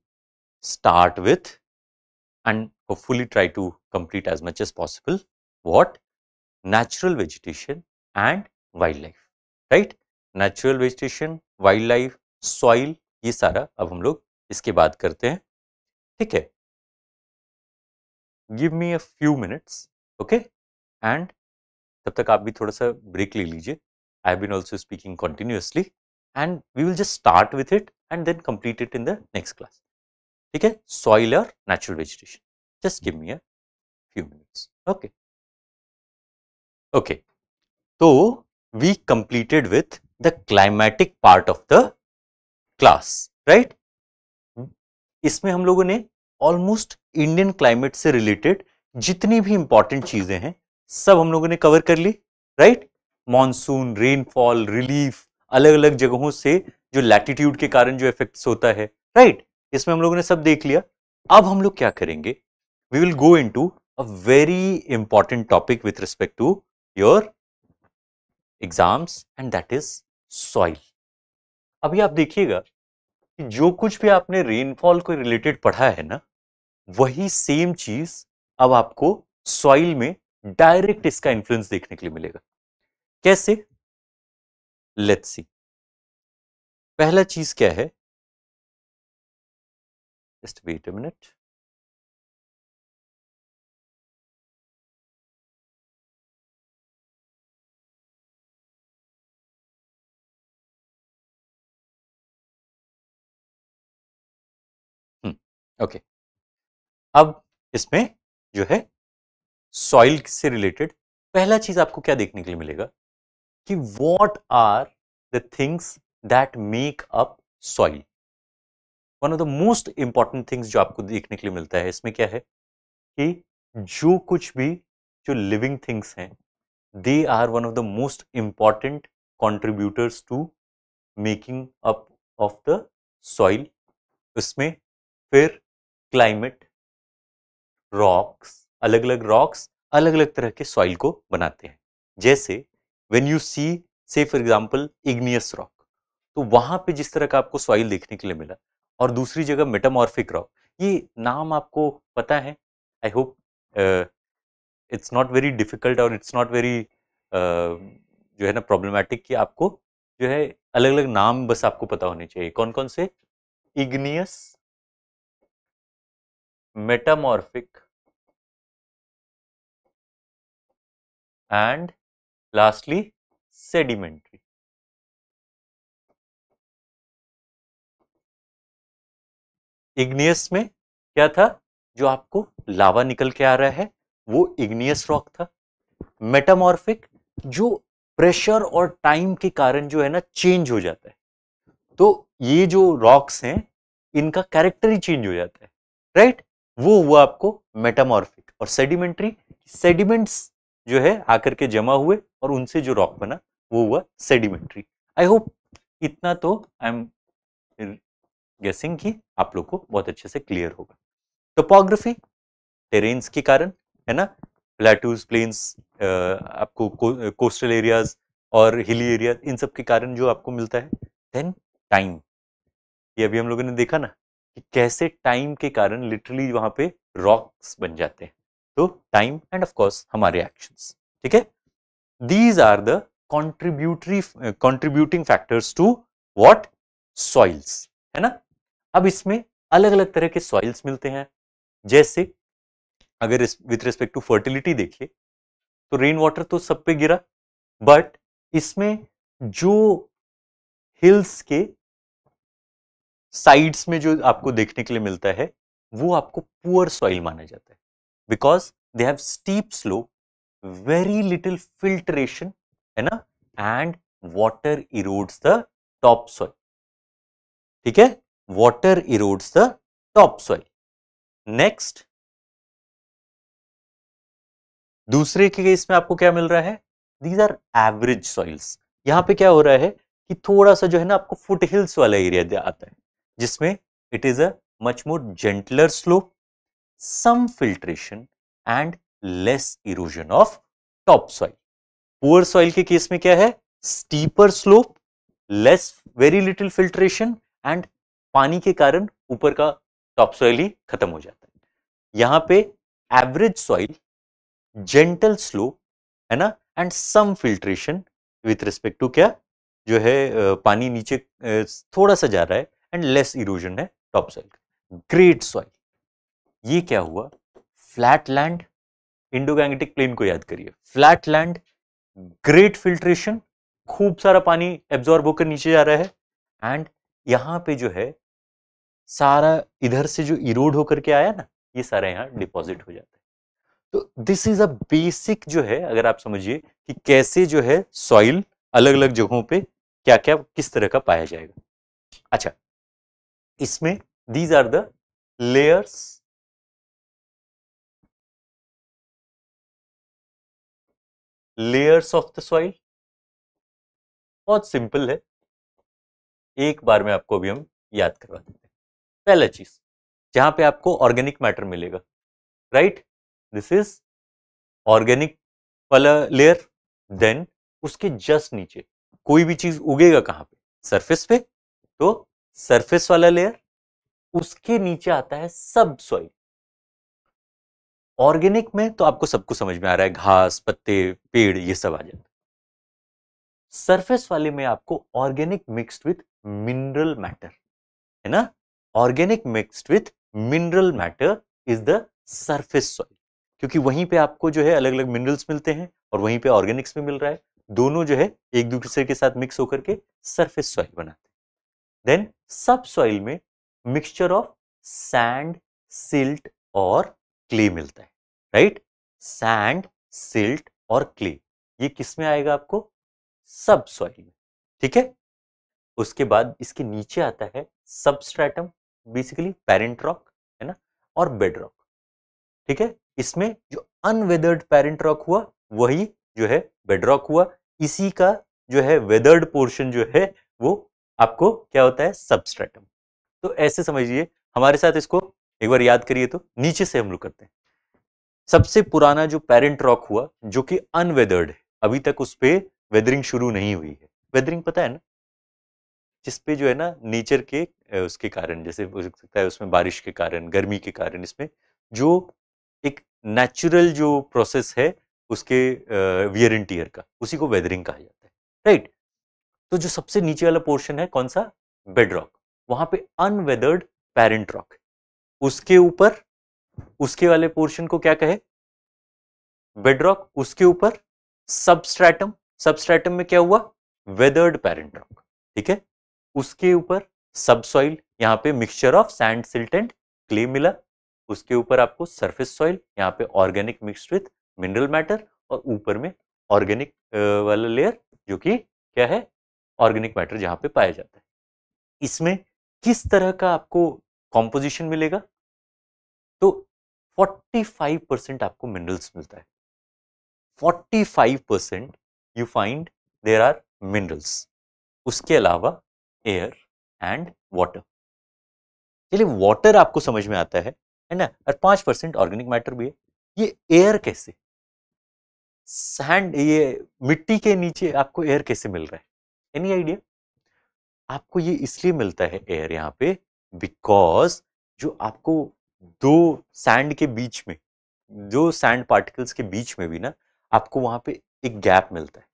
start with and fully try to complete as much as possible what natural vegetation and wildlife right natural vegetation wildlife soil ये सारा अब हम लोग इसके बात करते हैं ठीक है give me a few minutes okay and तब तक आप भी थोड़ा सा ब्रेक ले लीजिए I have been also speaking continuously and we will just start with it and then complete it in the next class ठीक है सॉइल और natural vegetation just give me a few minutes okay okay तो we completed with the climatic part of the class, right? इसमें हम लोगों ने almost Indian climate से related जितनी भी इंपॉर्टेंट चीजें हैं सब हम लोगों ने कवर कर ली राइट मॉनसून रेनफॉल रिलीफ अलग अलग जगहों से जो लैटिट्यूड के कारण जो इफेक्ट होता है राइट इसमें हम लोगों ने सब देख लिया अब हम लोग क्या करेंगे we will go into a very important topic with respect to your exams and that is soil अभी आप देखिएगा कि जो कुछ भी आपने रेनफॉल को रिलेटेड पढ़ा है ना वही सेम चीज अब आपको सॉइल में डायरेक्ट इसका इन्फ्लुएंस देखने के लिए मिलेगा कैसे लेट्स सी पहला चीज क्या है just wait a minute okay अब इसमें जो है सॉइल से रिलेटेड पहला चीज आपको क्या देखने के लिए मिलेगा कि what are the things that make up soil one of the most important things जो आपको देखने के लिए मिलता है इसमें क्या है कि जो कुछ भी जो लिविंग थिंग्स हैं they are one of the most important contributors to making up of the soil उसमें फिर क्लाइमेट रॉक्स अलग अलग रॉक्स अलग अलग तरह के सॉइल को बनाते हैं जैसे वेन यू सी से फॉर एग्जाम्पल इग्नियस रॉक तो वहां पे जिस तरह का आपको सॉइल देखने के लिए मिला और दूसरी जगह मेटामॉर्फिक रॉक ये नाम आपको पता है I hope it's not very difficult और इट्स नॉट वेरी जो है ना प्रॉब्लमैटिक कि आपको जो है अलग अलग नाम बस आपको पता होने चाहिए कौन कौन से igneous metamorphic and lastly sedimentary. Igneous में क्या था जो आपको लावा निकल के आ रहा है वो इग्नियस रॉक था मेटामॉर्फिक जो प्रेशर और टाइम के कारण जो है ना चेंज हो जाता है तो ये जो रॉक्स हैं इनका कैरेक्टर ही चेंज हो जाता है राइट वो हुआ आपको मेटामॉर्फिक और सेडिमेंट्री सेडिमेंट्स जो है आकर के जमा हुए और उनसे जो रॉक बना वो हुआ सेडिमेंट्री आई होप इतना तो आई एम गेसिंग कि आप लोग को बहुत अच्छे से क्लियर होगा टोपोग्राफी टेरेन्स के कारण है ना प्लेटूज प्लेन्स आपको को, कोस्टल एरियाज और हिली एरिया इन सब के कारण जो आपको मिलता है देन टाइम ये अभी हम लोगों ने देखा ना कि कैसे टाइम के कारण लिटरली वहां पे रॉक्स बन जाते हैं तो टाइम एंड ऑफ कोर्स हमारे एक्शंस ठीक है these are the contributory contributing factors to what soils है ना अब इसमें अलग अलग तरह के सॉइल्स मिलते हैं जैसे अगर इस विथ रिस्पेक्ट टू फर्टिलिटी देखिए तो रेन वाटर तो सब पे गिरा बट इसमें जो हिल्स के साइड्स में जो आपको देखने के लिए मिलता है वो आपको पुअर सॉइल माना जाता है because they have steep slope very little filtration है ना and water erodes the top soil ठीक है water erodes the top soil next दूसरे के केस में आपको क्या मिल रहा है दीज आर एवरेज सॉइल्स यहां पे क्या हो रहा है कि थोड़ा सा जो है ना आपको फुटहिल्स वाला एरिया आता है जिसमें it is a much more gentler slope some filtration and less erosion of top soil poor soil के केस में क्या है steeper slope less very little filtration and पानी के कारण ऊपर का टॉप सॉइल ही खत्म हो जाता है यहां पे एवरेज सॉइल जेंटल स्लोप है ना and some filtration with respect to क्या जो है पानी नीचे थोड़ा सा जा रहा है एंड लेस इरोजन है टॉप सॉइल ग्रेट सॉइल ये क्या हुआ फ्लैट लैंड इंडोगैंगेटिक प्लेन को याद करिए फ्लैट लैंड ग्रेट फिल्ट्रेशन खूब सारा पानी एब्जॉर्ब होकर नीचे जा रहा है एंड यहां पे जो है सारा इधर से जो इरोड होकर के आया ना ये सारा यहाँ डिपॉजिट हो जाता है तो दिस इज अ बेसिक जो है अगर आप समझिए कि कैसे जो है सॉइल अलग अलग जगहों पे क्या क्या किस तरह का पाया जाएगा अच्छा इसमें these are the layers layers of the soil बहुत सिंपल है एक बार में आपको अभी हम याद करवा देते हैं पहला चीज जहां पे आपको ऑर्गेनिक मैटर मिलेगा राइट दिस इज ऑर्गेनिक वाला लेयर देन उसके जस्ट नीचे कोई भी चीज उगेगा कहां पे सरफेस पे तो सरफेस वाला लेयर उसके नीचे आता है सब सॉइल ऑर्गेनिक में तो आपको सबको समझ में आ रहा है घास पत्ते पेड़ ये सब आ जाता है सरफेस वाले में आपको organic mixed with mineral matter है ना organic mixed with mineral matter is the surface soil क्योंकि वहीं पे आपको जो है अलग अलग मिनरल्स मिलते हैं और वहीं पे ऑर्गेनिक्स भी मिल रहा है दोनों जो है एक दूसरे के साथ मिक्स होकर के सरफेस सॉइल बनाते सब सॉइल में मिक्सचर ऑफ सैंड सिल्ट और क्ले मिलता है राइट सैंड सिल्ट और क्ले ये किस में आएगा आपको सॉइल में ठीक है उसके बाद इसके नीचे आता है सबस्ट्रेटम बेसिकली पेरेंट रॉक है ना और बेड रॉक ठीक है इसमें जो अनवेदर्ड पेरेंट रॉक हुआ वही जो है बेड रॉक हुआ इसी का जो है वेदर्ड पोर्शन जो है वो आपको क्या होता है सबस्ट्रेटम तो ऐसे समझिए हमारे साथ इसको एक बार याद करिए तो नीचे से हम लोग करते हैं सबसे पुराना जो पेरेंट रॉक हुआ जो कि अनवेदर्ड है अभी तक उस पर वेदरिंग शुरू नहीं हुई है वेदरिंग पता है ना जिसपे जो है ना नेचर के उसके कारण जैसे हो सकता है उसमें बारिश के कारण गर्मी के कारण इसमें जो एक नेचुरल जो प्रोसेस है उसके वियर एंड टीयर का उसी को वेदरिंग कहा जाता है राइट तो जो सबसे नीचे वाला पोर्शन है कौन सा बेड रॉक वहां पे अनवेदर्ड पेरेंट रॉक उसके ऊपर उसके वाले पोर्शन को क्या कहे बेड रॉक उसके ऊपर सबस्ट्रेटम सबस्ट्रेटम में क्या हुआ वेदर्ड पेरेंट रॉक ठीक है उसके ऊपर सबसॉइल यहाँ पे mixture of sand silt and clay मिला उसके ऊपर आपको सरफेस सॉइल यहाँ पे organic mix with mineral matter और ऊपर में ऑर्गेनिक वाला लेयर जो कि क्या है ऑर्गेनिक मैटर जहाँ पे पाया जाता है इसमें किस तरह का आपको कॉम्पोजिशन मिलेगा तो 45 परसेंट आपको मिनरल्स मिलता है 45 percent you find there are minerals उसके अलावा एयर एंड वाटर चलिए वाटर आपको समझ में आता है है ना और पांच परसेंट ऑर्गेनिक मैटर भी है ये एयर कैसे सैंड ये मिट्टी के नीचे आपको एयर कैसे मिल रहा है एनी आइडिया आपको ये इसलिए मिलता है एयर यहाँ पे बिकॉज जो आपको दो सैंड के बीच में दो सैंड पार्टिकल्स के बीच में भी ना आपको वहां पे एक गैप मिलता है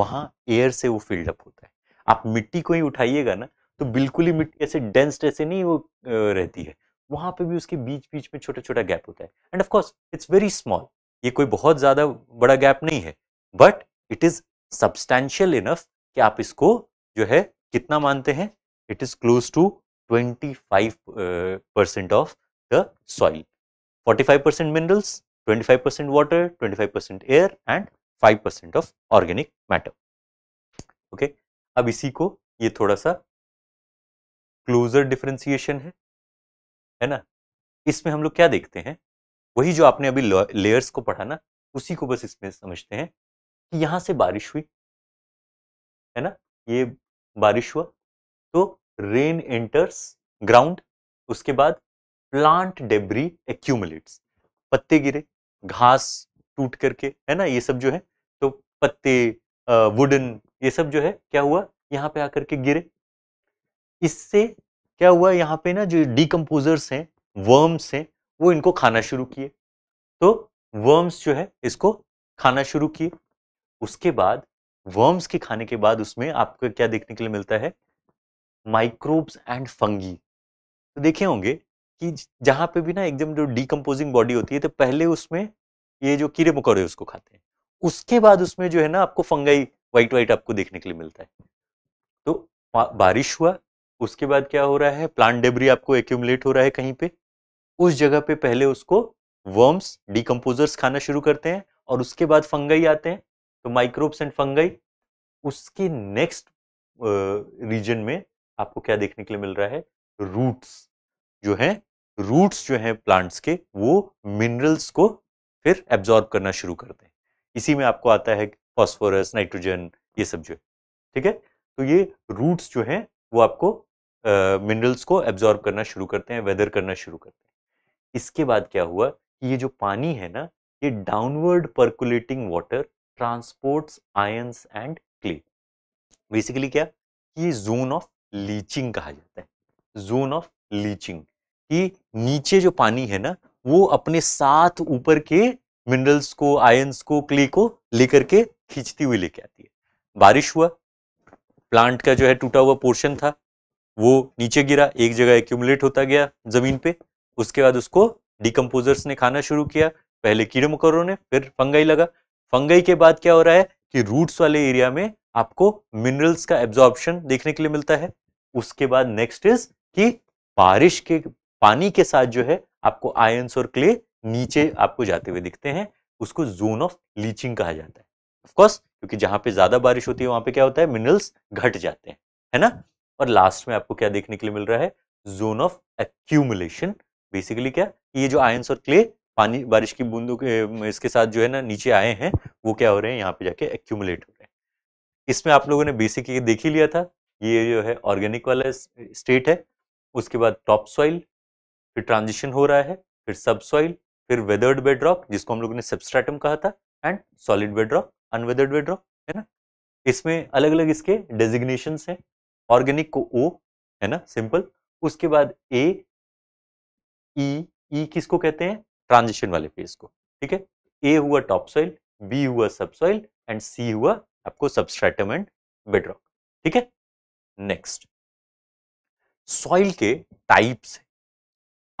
वहां एयर से वो फिल्ड अप होता है आप मिट्टी को ही उठाइएगा ना तो बिल्कुल ही मिट्टी ऐसे डेंस्ड ऐसे नहीं वो रहती है वहां पे भी उसके बीच बीच में छोटा छोटा गैप होता है and of course it's very small ये कोई बहुत ज़्यादा बड़ा गैप नहीं है but it is substantial enough कि आप इसको जो है कितना मानते हैं it is close to 25 percent of the soil 45 percent minerals 25 percent water 25 percent air and 5 percent of organic matter okay अब इसी को ये थोड़ा सा क्लोजर डिफ्रेंसिएशन है है ना इसमें हम लोग क्या देखते हैं वही जो आपने अभी लेयर्स को पढ़ा ना उसी को बस इसमें समझते हैं कि यहां से बारिश हुई है ना ये बारिश हुआ तो रेन एंटर्स ग्राउंड उसके बाद प्लांट डेब्री एक्यूमुलेट्स पत्ते गिरे घास टूट करके है ना ये सब जो है तो पत्ते वुडन ये सब जो है क्या हुआ यहाँ पे आकर के गिरे इससे क्या हुआ यहाँ पे ना जो डीकम्पोजर्स हैं वर्म्स हैं वो इनको खाना शुरू किए तो वर्म्स जो है इसको खाना शुरू किए उसके बाद वर्म्स के खाने के बाद उसमें आपको क्या देखने के लिए मिलता है माइक्रोब्स एंड फंगी तो देखे होंगे कि जहां पे भी ना एकदम जो डीकम्पोजिंग बॉडी होती है तो पहले उसमें ये जो कीड़े मकोड़े उसको खाते हैं उसके बाद उसमें जो है ना आपको फंगाई वाइट वाइट आपको देखने के लिए मिलता है तो बारिश हुआ उसके बाद क्या हो रहा है प्लांट डेबरी आपको एक्यूमुलेट हो रहा है कहीं पे उस जगह पे पहले उसको वर्म्स डीकम्पोजर्स खाना शुरू करते हैं और उसके बाद फंगाई आते हैं तो माइक्रोब्स एंड फंगई उसके नेक्स्ट रीजन में आपको क्या देखने के लिए मिल रहा है रूट्स जो है रूट्स जो है प्लांट्स के वो मिनरल्स को फिर एब्जॉर्ब करना शुरू करते हैं इसी में आपको आता है फॉस्फोरस नाइट्रोजन ये सब जो है ठीक है तो ये रूट्स जो है वो आपको मिनरल्स uh, को एब्जॉर्ब करना शुरू करते हैं वेदर करना शुरू करते हैं इसके बाद क्या हुआ कि ये जो पानी है ना ये downward percolating water transports ions and clay basically क्या ये जोन ऑफ लीचिंग कहा जाता है जोन ऑफ लीचिंग कि नीचे जो पानी है ना वो अपने साथ ऊपर के मिनरल्स को आयंस को क्ले को लेकर के खींचती हुई लेके आती है बारिश हुआ प्लांट का जो है टूटा हुआ पोर्शन था वो नीचे गिरा एक जगह एक्यूमुलेट होता गया जमीन पे उसके बाद उसको डिकम्पोजर्स ने खाना शुरू किया पहले कीड़े मकोड़ों ने फिर फंगाई लगा फंगई के बाद क्या हो रहा है कि रूट्स वाले एरिया में आपको मिनरल्स का एब्जॉर्बन देखने के लिए मिलता है उसके बाद नेक्स्ट इज कि बारिश के पानी के साथ जो है आपको आयंस और क्ले नीचे आपको जाते हुए दिखते हैं उसको जोन ऑफ लीचिंग कहा जाता है ऑफकोर्स क्योंकि जहां पे ज्यादा बारिश होती है वहां पे क्या होता है मिनरल्स घट जाते हैं है ना और लास्ट में आपको क्या देखने के लिए मिल रहा है जोन ऑफ एक्यूमुलेशन बेसिकली क्या ये जो आयंस और क्ले पानी बारिश की बूंदों के इसके साथ जो है ना नीचे आए हैं वो क्या हो रहे हैं यहाँ पे जाके एक्यूमुलेट हो रहे हैं इसमें आप लोगों ने बेसिक ये देख ही लिया था ये जो है ऑर्गेनिक वाला स्टेट है उसके बाद टॉप सॉइल फिर ट्रांजिशन हो रहा है फिर सब सॉइल फिर वेदर्ड बेड रॉक जिसको हम लोगों ने सबस्ट्रेटम कहा था and solid bed rock unweathered bed rock है ना इसमें अलग अलग इसके डेजिग्नेशन है ऑर्गेनिक को ओ है ना सिंपल उसके बाद ए ई ई किसको कहते हैं ट्रांजिशन वाले फेज को ठीक है ए हुआ टॉप सॉइल बी हुआ सब सॉइल एंड सी हुआ आपको सबस्ट्रेटम एंड बेडरॉक ठीक है नेक्स्ट सॉइल के टाइप्स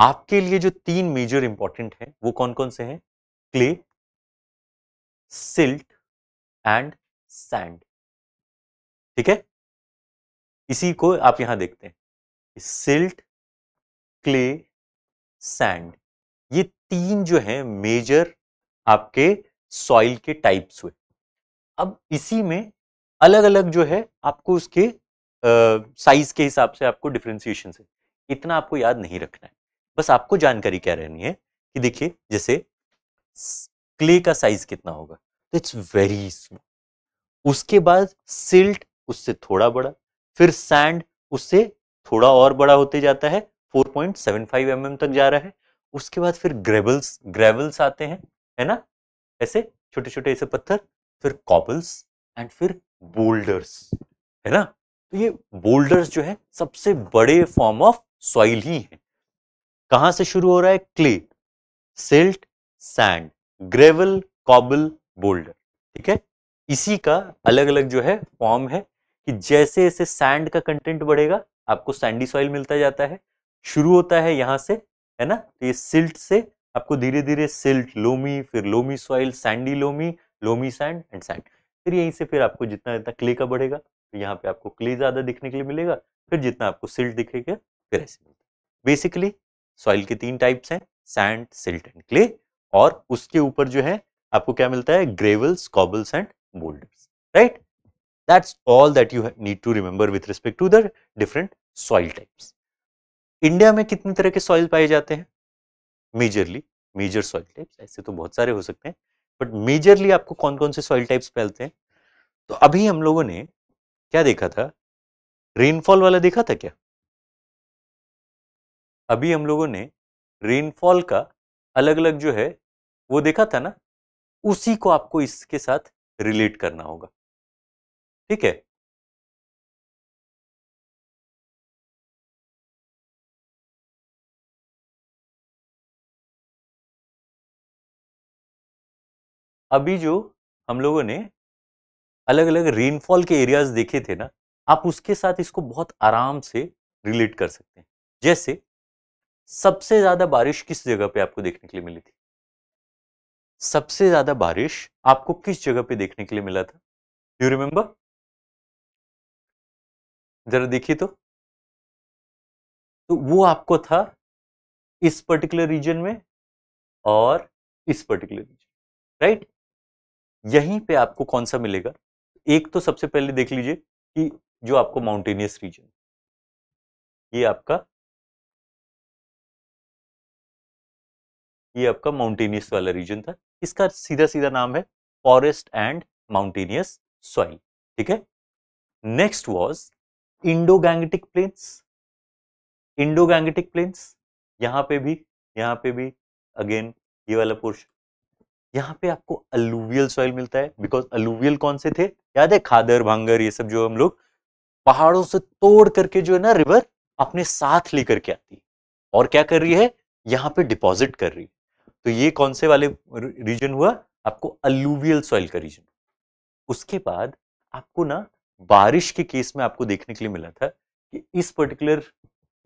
आपके लिए जो तीन मेजर इंपॉर्टेंट हैं वो कौन कौन से हैं क्ले सिल्ट एंड सैंड ठीक है इसी को आप यहां देखते हैं सिल्ट क्ले सैंड ये तीन जो है मेजर आपके सॉइल के टाइप्स हुए अब इसी में अलग अलग जो है आपको उसके साइज के हिसाब से आपको डिफ्रेंसिएशन से इतना आपको याद नहीं रखना है बस आपको जानकारी क्या रहनी है कि देखिए जैसे क्ले का साइज कितना होगा तो इट्स वेरी स्मॉल उसके बाद सिल्ट उससे थोड़ा बड़ा फिर सैंड उससे थोड़ा और बड़ा होते जाता है 4.75 पॉइंट mm तक जा रहा है उसके बाद फिर ग्रेबल्स ग्रेवल्स आते हैं है ना ऐसे छोटे छोटे ऐसे पत्थर फिर कॉबल्स एंड फिर बोल्डर्स है ना तो ये बोल्डर्स जो है सबसे बड़े फॉर्म ऑफ सॉइल ही है कहां से शुरू हो रहा है clay silt sand gravel cobble boulder ठीक है इसी का अलग अलग जो है फॉर्म है कि जैसे जैसे सैंड का कंटेंट बढ़ेगा आपको सैंडी सॉइल मिलता जाता है शुरू होता है यहां से है ना तो ये सिल्ट से आपको धीरे धीरे सिल्ट लोमी फिर loamy soil sandy loamy loamy sand and sand फिर यहीं से फिर आपको जितना जितना क्ले का बढ़ेगा तो यहाँ पे आपको क्ले ज़्यादा दिखने के लिए मिलेगा फिर जितना आपको सिल्ट दिखेगा फिर ऐसे मिलता बेसिकली सॉइल के तीन टाइप्स हैं सैंड सिल्ट एंड क्ले और उसके ऊपर जो है आपको क्या मिलता है gravels cobbles and boulders right that's all that you need to remember with respect to the different soil types India में कितने तरह के सॉइल पाए जाते हैं मेजरली मेजर सॉइल टाइप्स ऐसे तो बहुत सारे हो सकते हैं बट मेजरली आपको कौन कौन से सॉइल टाइप्स फैलते हैं तो अभी हम लोगों ने क्या देखा था रेनफॉल वाला देखा था क्या अभी हम लोगों ने रेनफॉल का अलग अलग जो है वो देखा था ना उसी को आपको इसके साथ रिलेट करना होगा ठीक है अभी जो हम लोगों ने अलग अलग रेनफॉल के एरियाज देखे थे ना आप उसके साथ इसको बहुत आराम से रिलेट कर सकते हैं जैसे सबसे ज्यादा बारिश किस जगह पे आपको देखने के लिए मिली थी सबसे ज्यादा बारिश आपको किस जगह पे देखने के लिए मिला था यू रिमेंबर जरा देखिए तो तो वो आपको था इस पर्टिकुलर रीजन में और इस पर्टिकुलर रीजन राइट यहीं पे आपको कौन सा मिलेगा एक तो सबसे पहले देख लीजिए कि जो आपको माउंटेनियस रीजन ये आपका ये आपका माउंटेनियस वाला रीजन था इसका सीधा सीधा नाम है फॉरेस्ट एंड माउंटेनियस सॉइल ठीक है next was Indo Gangetic plains Indo Gangetic plains यहां पे भी यहां पे भी अगेन ये वाला पोर्शन यहाँ पे आपको अलूवियल सॉइल मिलता है बिकॉज अलूवियल कौन से थे याद है खादर भांगर ये सब जो हम लोग पहाड़ों से तोड़ करके जो है ना रिवर अपने साथ लेकर के आती है और क्या कर रही है यहाँ पे डिपॉजिट कर रही तो ये कौन से वाले रीजन हुआ आपको अलूवियल सॉइल का रीजन उसके बाद आपको ना बारिश के केस में आपको देखने के लिए मिला था कि इस पर्टिकुलर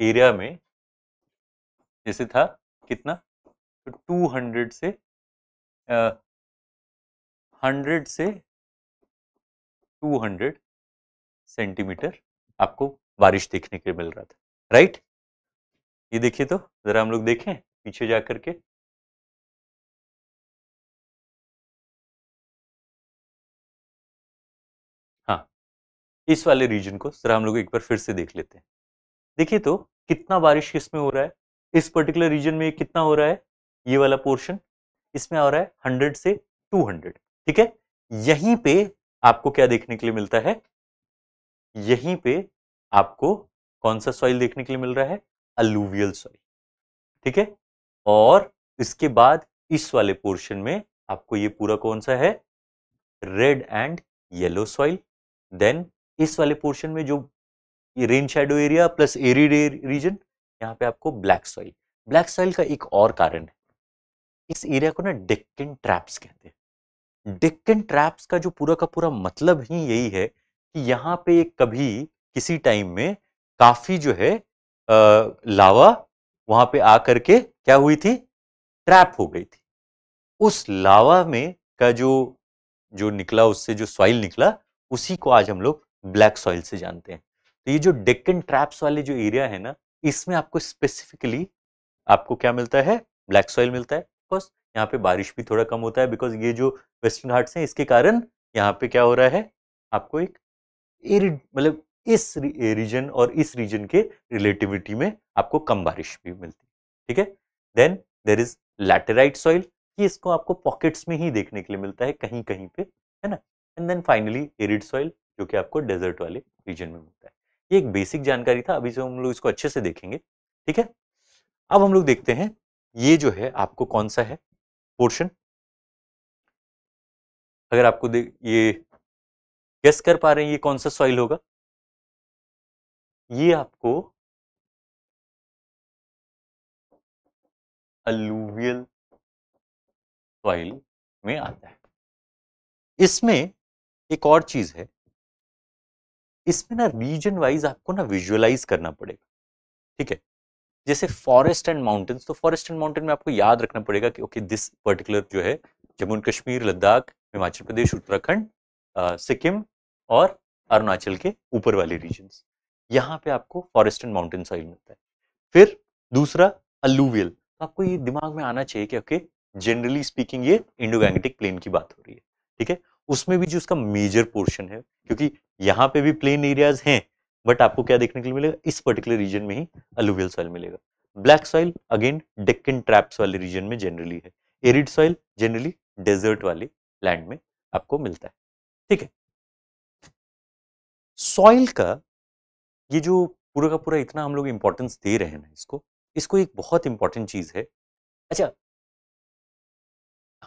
एरिया में जैसे था कितना तो 200 से हंड्रेड से टू हंड्रेड सेंटीमीटर आपको बारिश देखने के मिल रहा था राइट ये देखिए तो जरा हम लोग देखें पीछे जा करके हाँ इस वाले रीजन को जरा हम लोग एक बार फिर से देख लेते हैं देखिए तो कितना बारिश किसमें हो रहा है इस पर्टिकुलर रीजन में कितना हो रहा है ये वाला पोर्शन इसमें आ रहा है हंड्रेड से टू हंड्रेड ठीक है यहीं पे आपको क्या देखने के लिए मिलता है यहीं पे आपको कौन सा सॉइल देखने के लिए मिल रहा है अलूवियल सॉइल ठीक है और इसके बाद इस वाले पोर्शन में आपको ये पूरा कौन सा है red and yellow soil then इस वाले पोर्शन में जो rain shadow area plus arid region यहाँ पे आपको ब्लैक सॉइल ब्लैक सॉइल का एक और कारण है इस एरिया को ना डेक्कन ट्रैप्स कहते हैं डिक्किन ट्रैप्स का जो पूरा का पूरा मतलब ही यही है कि यहाँ पे कभी किसी टाइम में काफी जो है आ, लावा वहां पे आकर के क्या हुई थी ट्रैप हो गई थी उस लावा में का जो जो निकला उससे जो सॉइल निकला उसी को आज हम लोग ब्लैक सॉइल से जानते हैं तो ये जो डेक्कन ट्रैप्स वाले जो एरिया है ना इसमें आपको स्पेसिफिकली आपको क्या मिलता है ब्लैक सॉइल मिलता है ऑफकोर्स यहाँ पे बारिश भी थोड़ा कम होता है बिकॉज ये जो वेस्टर्न घाट्स हैं इसके कारण यहाँ पे क्या हो रहा है आपको एक मतलब इस रीजन और इस रीजन के रिलेटिविटी में आपको कम बारिश भी मिलती है ठीक है then there is laterite soil कि इसको आपको पॉकेट्स में ही देखने के लिए मिलता है कहीं कहीं पे है ना and then finally arid soil जो कि आपको डेजर्ट वाले रीजन में मिलता है ये एक बेसिक जानकारी था अभी से हम लोग इसको अच्छे से देखेंगे ठीक है अब हम लोग देखते हैं ये जो है आपको कौन सा है पोर्शन अगर आपको ये गेस कर पा रहे हैं ये कौन सा सॉइल होगा ये आपको अलूवियल सॉइल में आता है इसमें एक और चीज है इसमें ना रीजन वाइज आपको ना विजुअलाइज करना पड़ेगा ठीक है जैसे फॉरेस्ट एंड माउंटेन्स तो फॉरेस्ट एंड माउंटेन में आपको याद रखना पड़ेगा कि ओके दिस पर्टिकुलर जो है जम्मू एंड कश्मीर लद्दाख हिमाचल प्रदेश उत्तराखंड सिक्किम और अरुणाचल के ऊपर वाले रीजन यहाँ पे आपको फॉरेस्ट एंड माउंटेन सॉइल मिलता है फिर दूसरा अलूवियल तो आपको ये दिमाग में आना चाहिए कि ओके जनरली स्पीकिंग ये इंडो गैंगटिक प्लेन की बात हो रही है ठीक है उसमें भी जो उसका मेजर पोर्शन है क्योंकि यहाँ पे भी प्लेन एरियाज हैं बट आपको क्या देखने के लिए मिलेगा इस पर्टिकुलर रीजन में ही अलूवियल सॉइल मिलेगा black soil again Deccan traps वाले रीजन में जनरली है एरिड सॉइल जनरली डेजर्ट वाले लैंड में आपको मिलता है ठीक है सॉइल का ये जो पूरा का पूरा इतना हम लोग इंपॉर्टेंस दे रहे हैं ना इसको इसको एक बहुत इंपॉर्टेंट चीज़ है अच्छा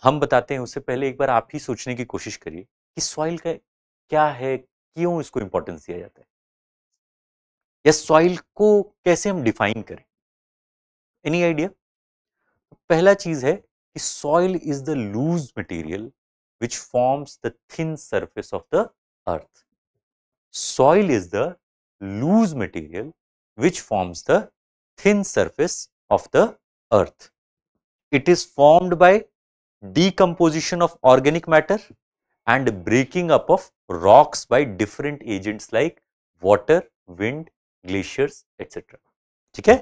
हम बताते हैं उससे पहले एक बार आप ही सोचने की कोशिश करिए कि सॉइल का क्या है क्यों इसको इंपॉर्टेंस दिया जाता है या सॉइल को कैसे हम डिफाइन करें एनी आइडिया पहला चीज है कि soil is the loose material which forms the thin surface of the earth soil is the loose material which forms the thin surface of the earth it is formed by decomposition of organic matter and breaking up of rocks by different agents like water wind glaciers etc. ठीक है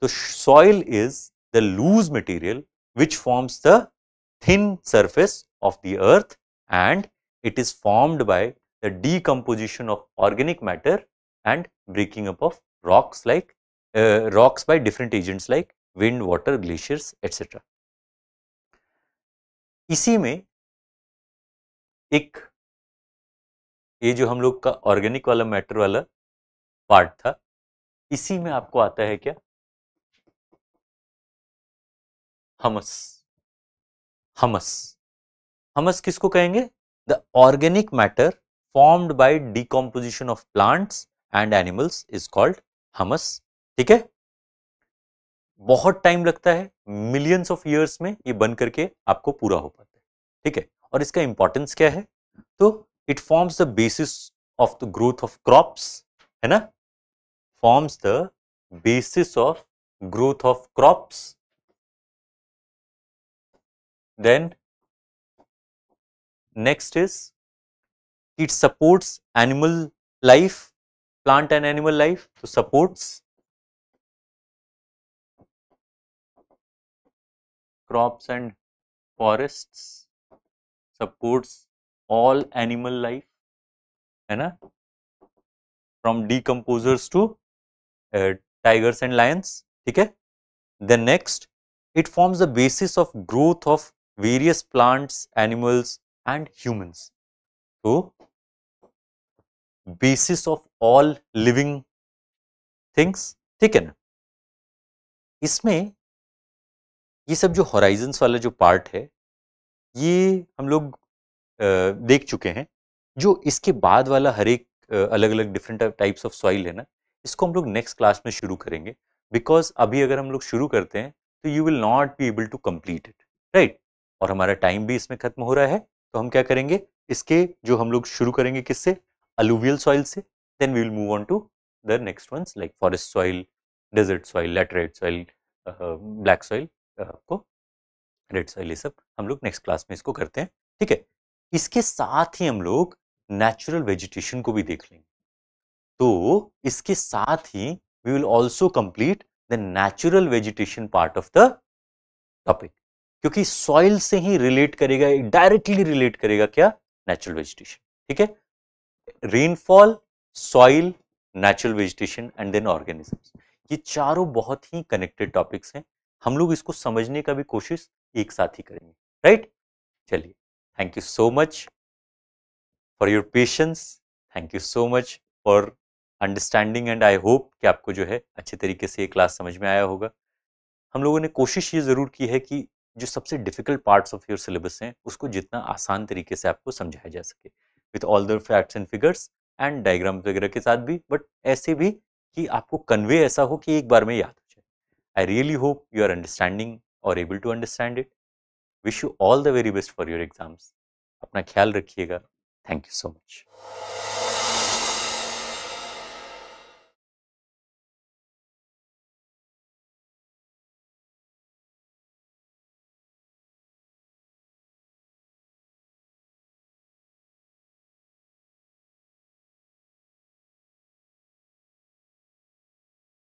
तो soil is the loose material which forms the thin surface of the earth and it is formed by the decomposition of organic matter and breaking up of rocks like uh, rocks by different agents like wind, water, glaciers etc. इसी में एक ये जो हम लोग का organic वाला matter वाला पार्ट था इसी में आपको आता है क्या हमस हमस हमस किसको कहेंगे the organic matter formed by decomposition of plants and animals is called humus ठीक है बहुत टाइम लगता है मिलियंस ऑफ ईयर्स में ये बन करके आपको पूरा हो पाता है ठीक है और इसका इंपॉर्टेंस क्या है तो it forms the basis of the growth of crops है ना forms the basis of growth of crops. Then next is it supports animal life, plant and animal life, so supports crops and forests, supports all animal life, from decomposers to tigers and lions ठीक है then next it forms the basis of growth of various plants animals and humans तो basis of all living things ठीक है ना? इसमें ये सब जो हॉराइजन्स वाला जो पार्ट है ये हम लोग देख चुके हैं जो इसके बाद वाला हर एक अलग अलग डिफरेंट टाइप्स ऑफ सॉइल है ना इसको हम लोग नेक्स्ट क्लास में शुरू करेंगे बिकॉज अभी अगर हम लोग शुरू करते हैं तो you will not be able to complete it right और हमारा टाइम भी इसमें खत्म हो रहा है तो हम क्या करेंगे इसके जो हम लोग शुरू करेंगे किससे अलूवियल सॉइल से then we will move on to the next ones like forest soil desert soil laterite soil black soil आपको रेड सॉइल ये सब हम लोग नेक्स्ट क्लास में इसको करते हैं ठीक है इसके साथ ही हम लोग नेचुरल वेजिटेशन को भी देख लेंगे तो इसके साथ ही we will also complete the natural vegetation part of the topic क्योंकि सॉइल से ही रिलेट करेगा डायरेक्टली रिलेट करेगा क्या नेचुरल वेजिटेशन ठीक है rainfall soil natural vegetation and then organism ये चारों बहुत ही कनेक्टेड टॉपिक्स हैं हम लोग इसको समझने का भी कोशिश एक साथ ही करेंगे राइट चलिए thank you so much for your patience thank you so much for understanding and I hope कि आपको जो है अच्छे तरीके से ये क्लास समझ में आया होगा हम लोगों ने कोशिश ये ज़रूर की है कि जो सबसे difficult parts of your syllabus हैं उसको जितना आसान तरीके से आपको समझाया जा सके with all the facts and figures and diagram वगैरह के साथ भी बट ऐसे भी कि आपको कन्वे ऐसा हो कि एक बार में याद हो जाए I really hope you are understanding और able to understand it wish you all the very best for your exams अपना ख्याल रखिएगा थैंक यू सो मच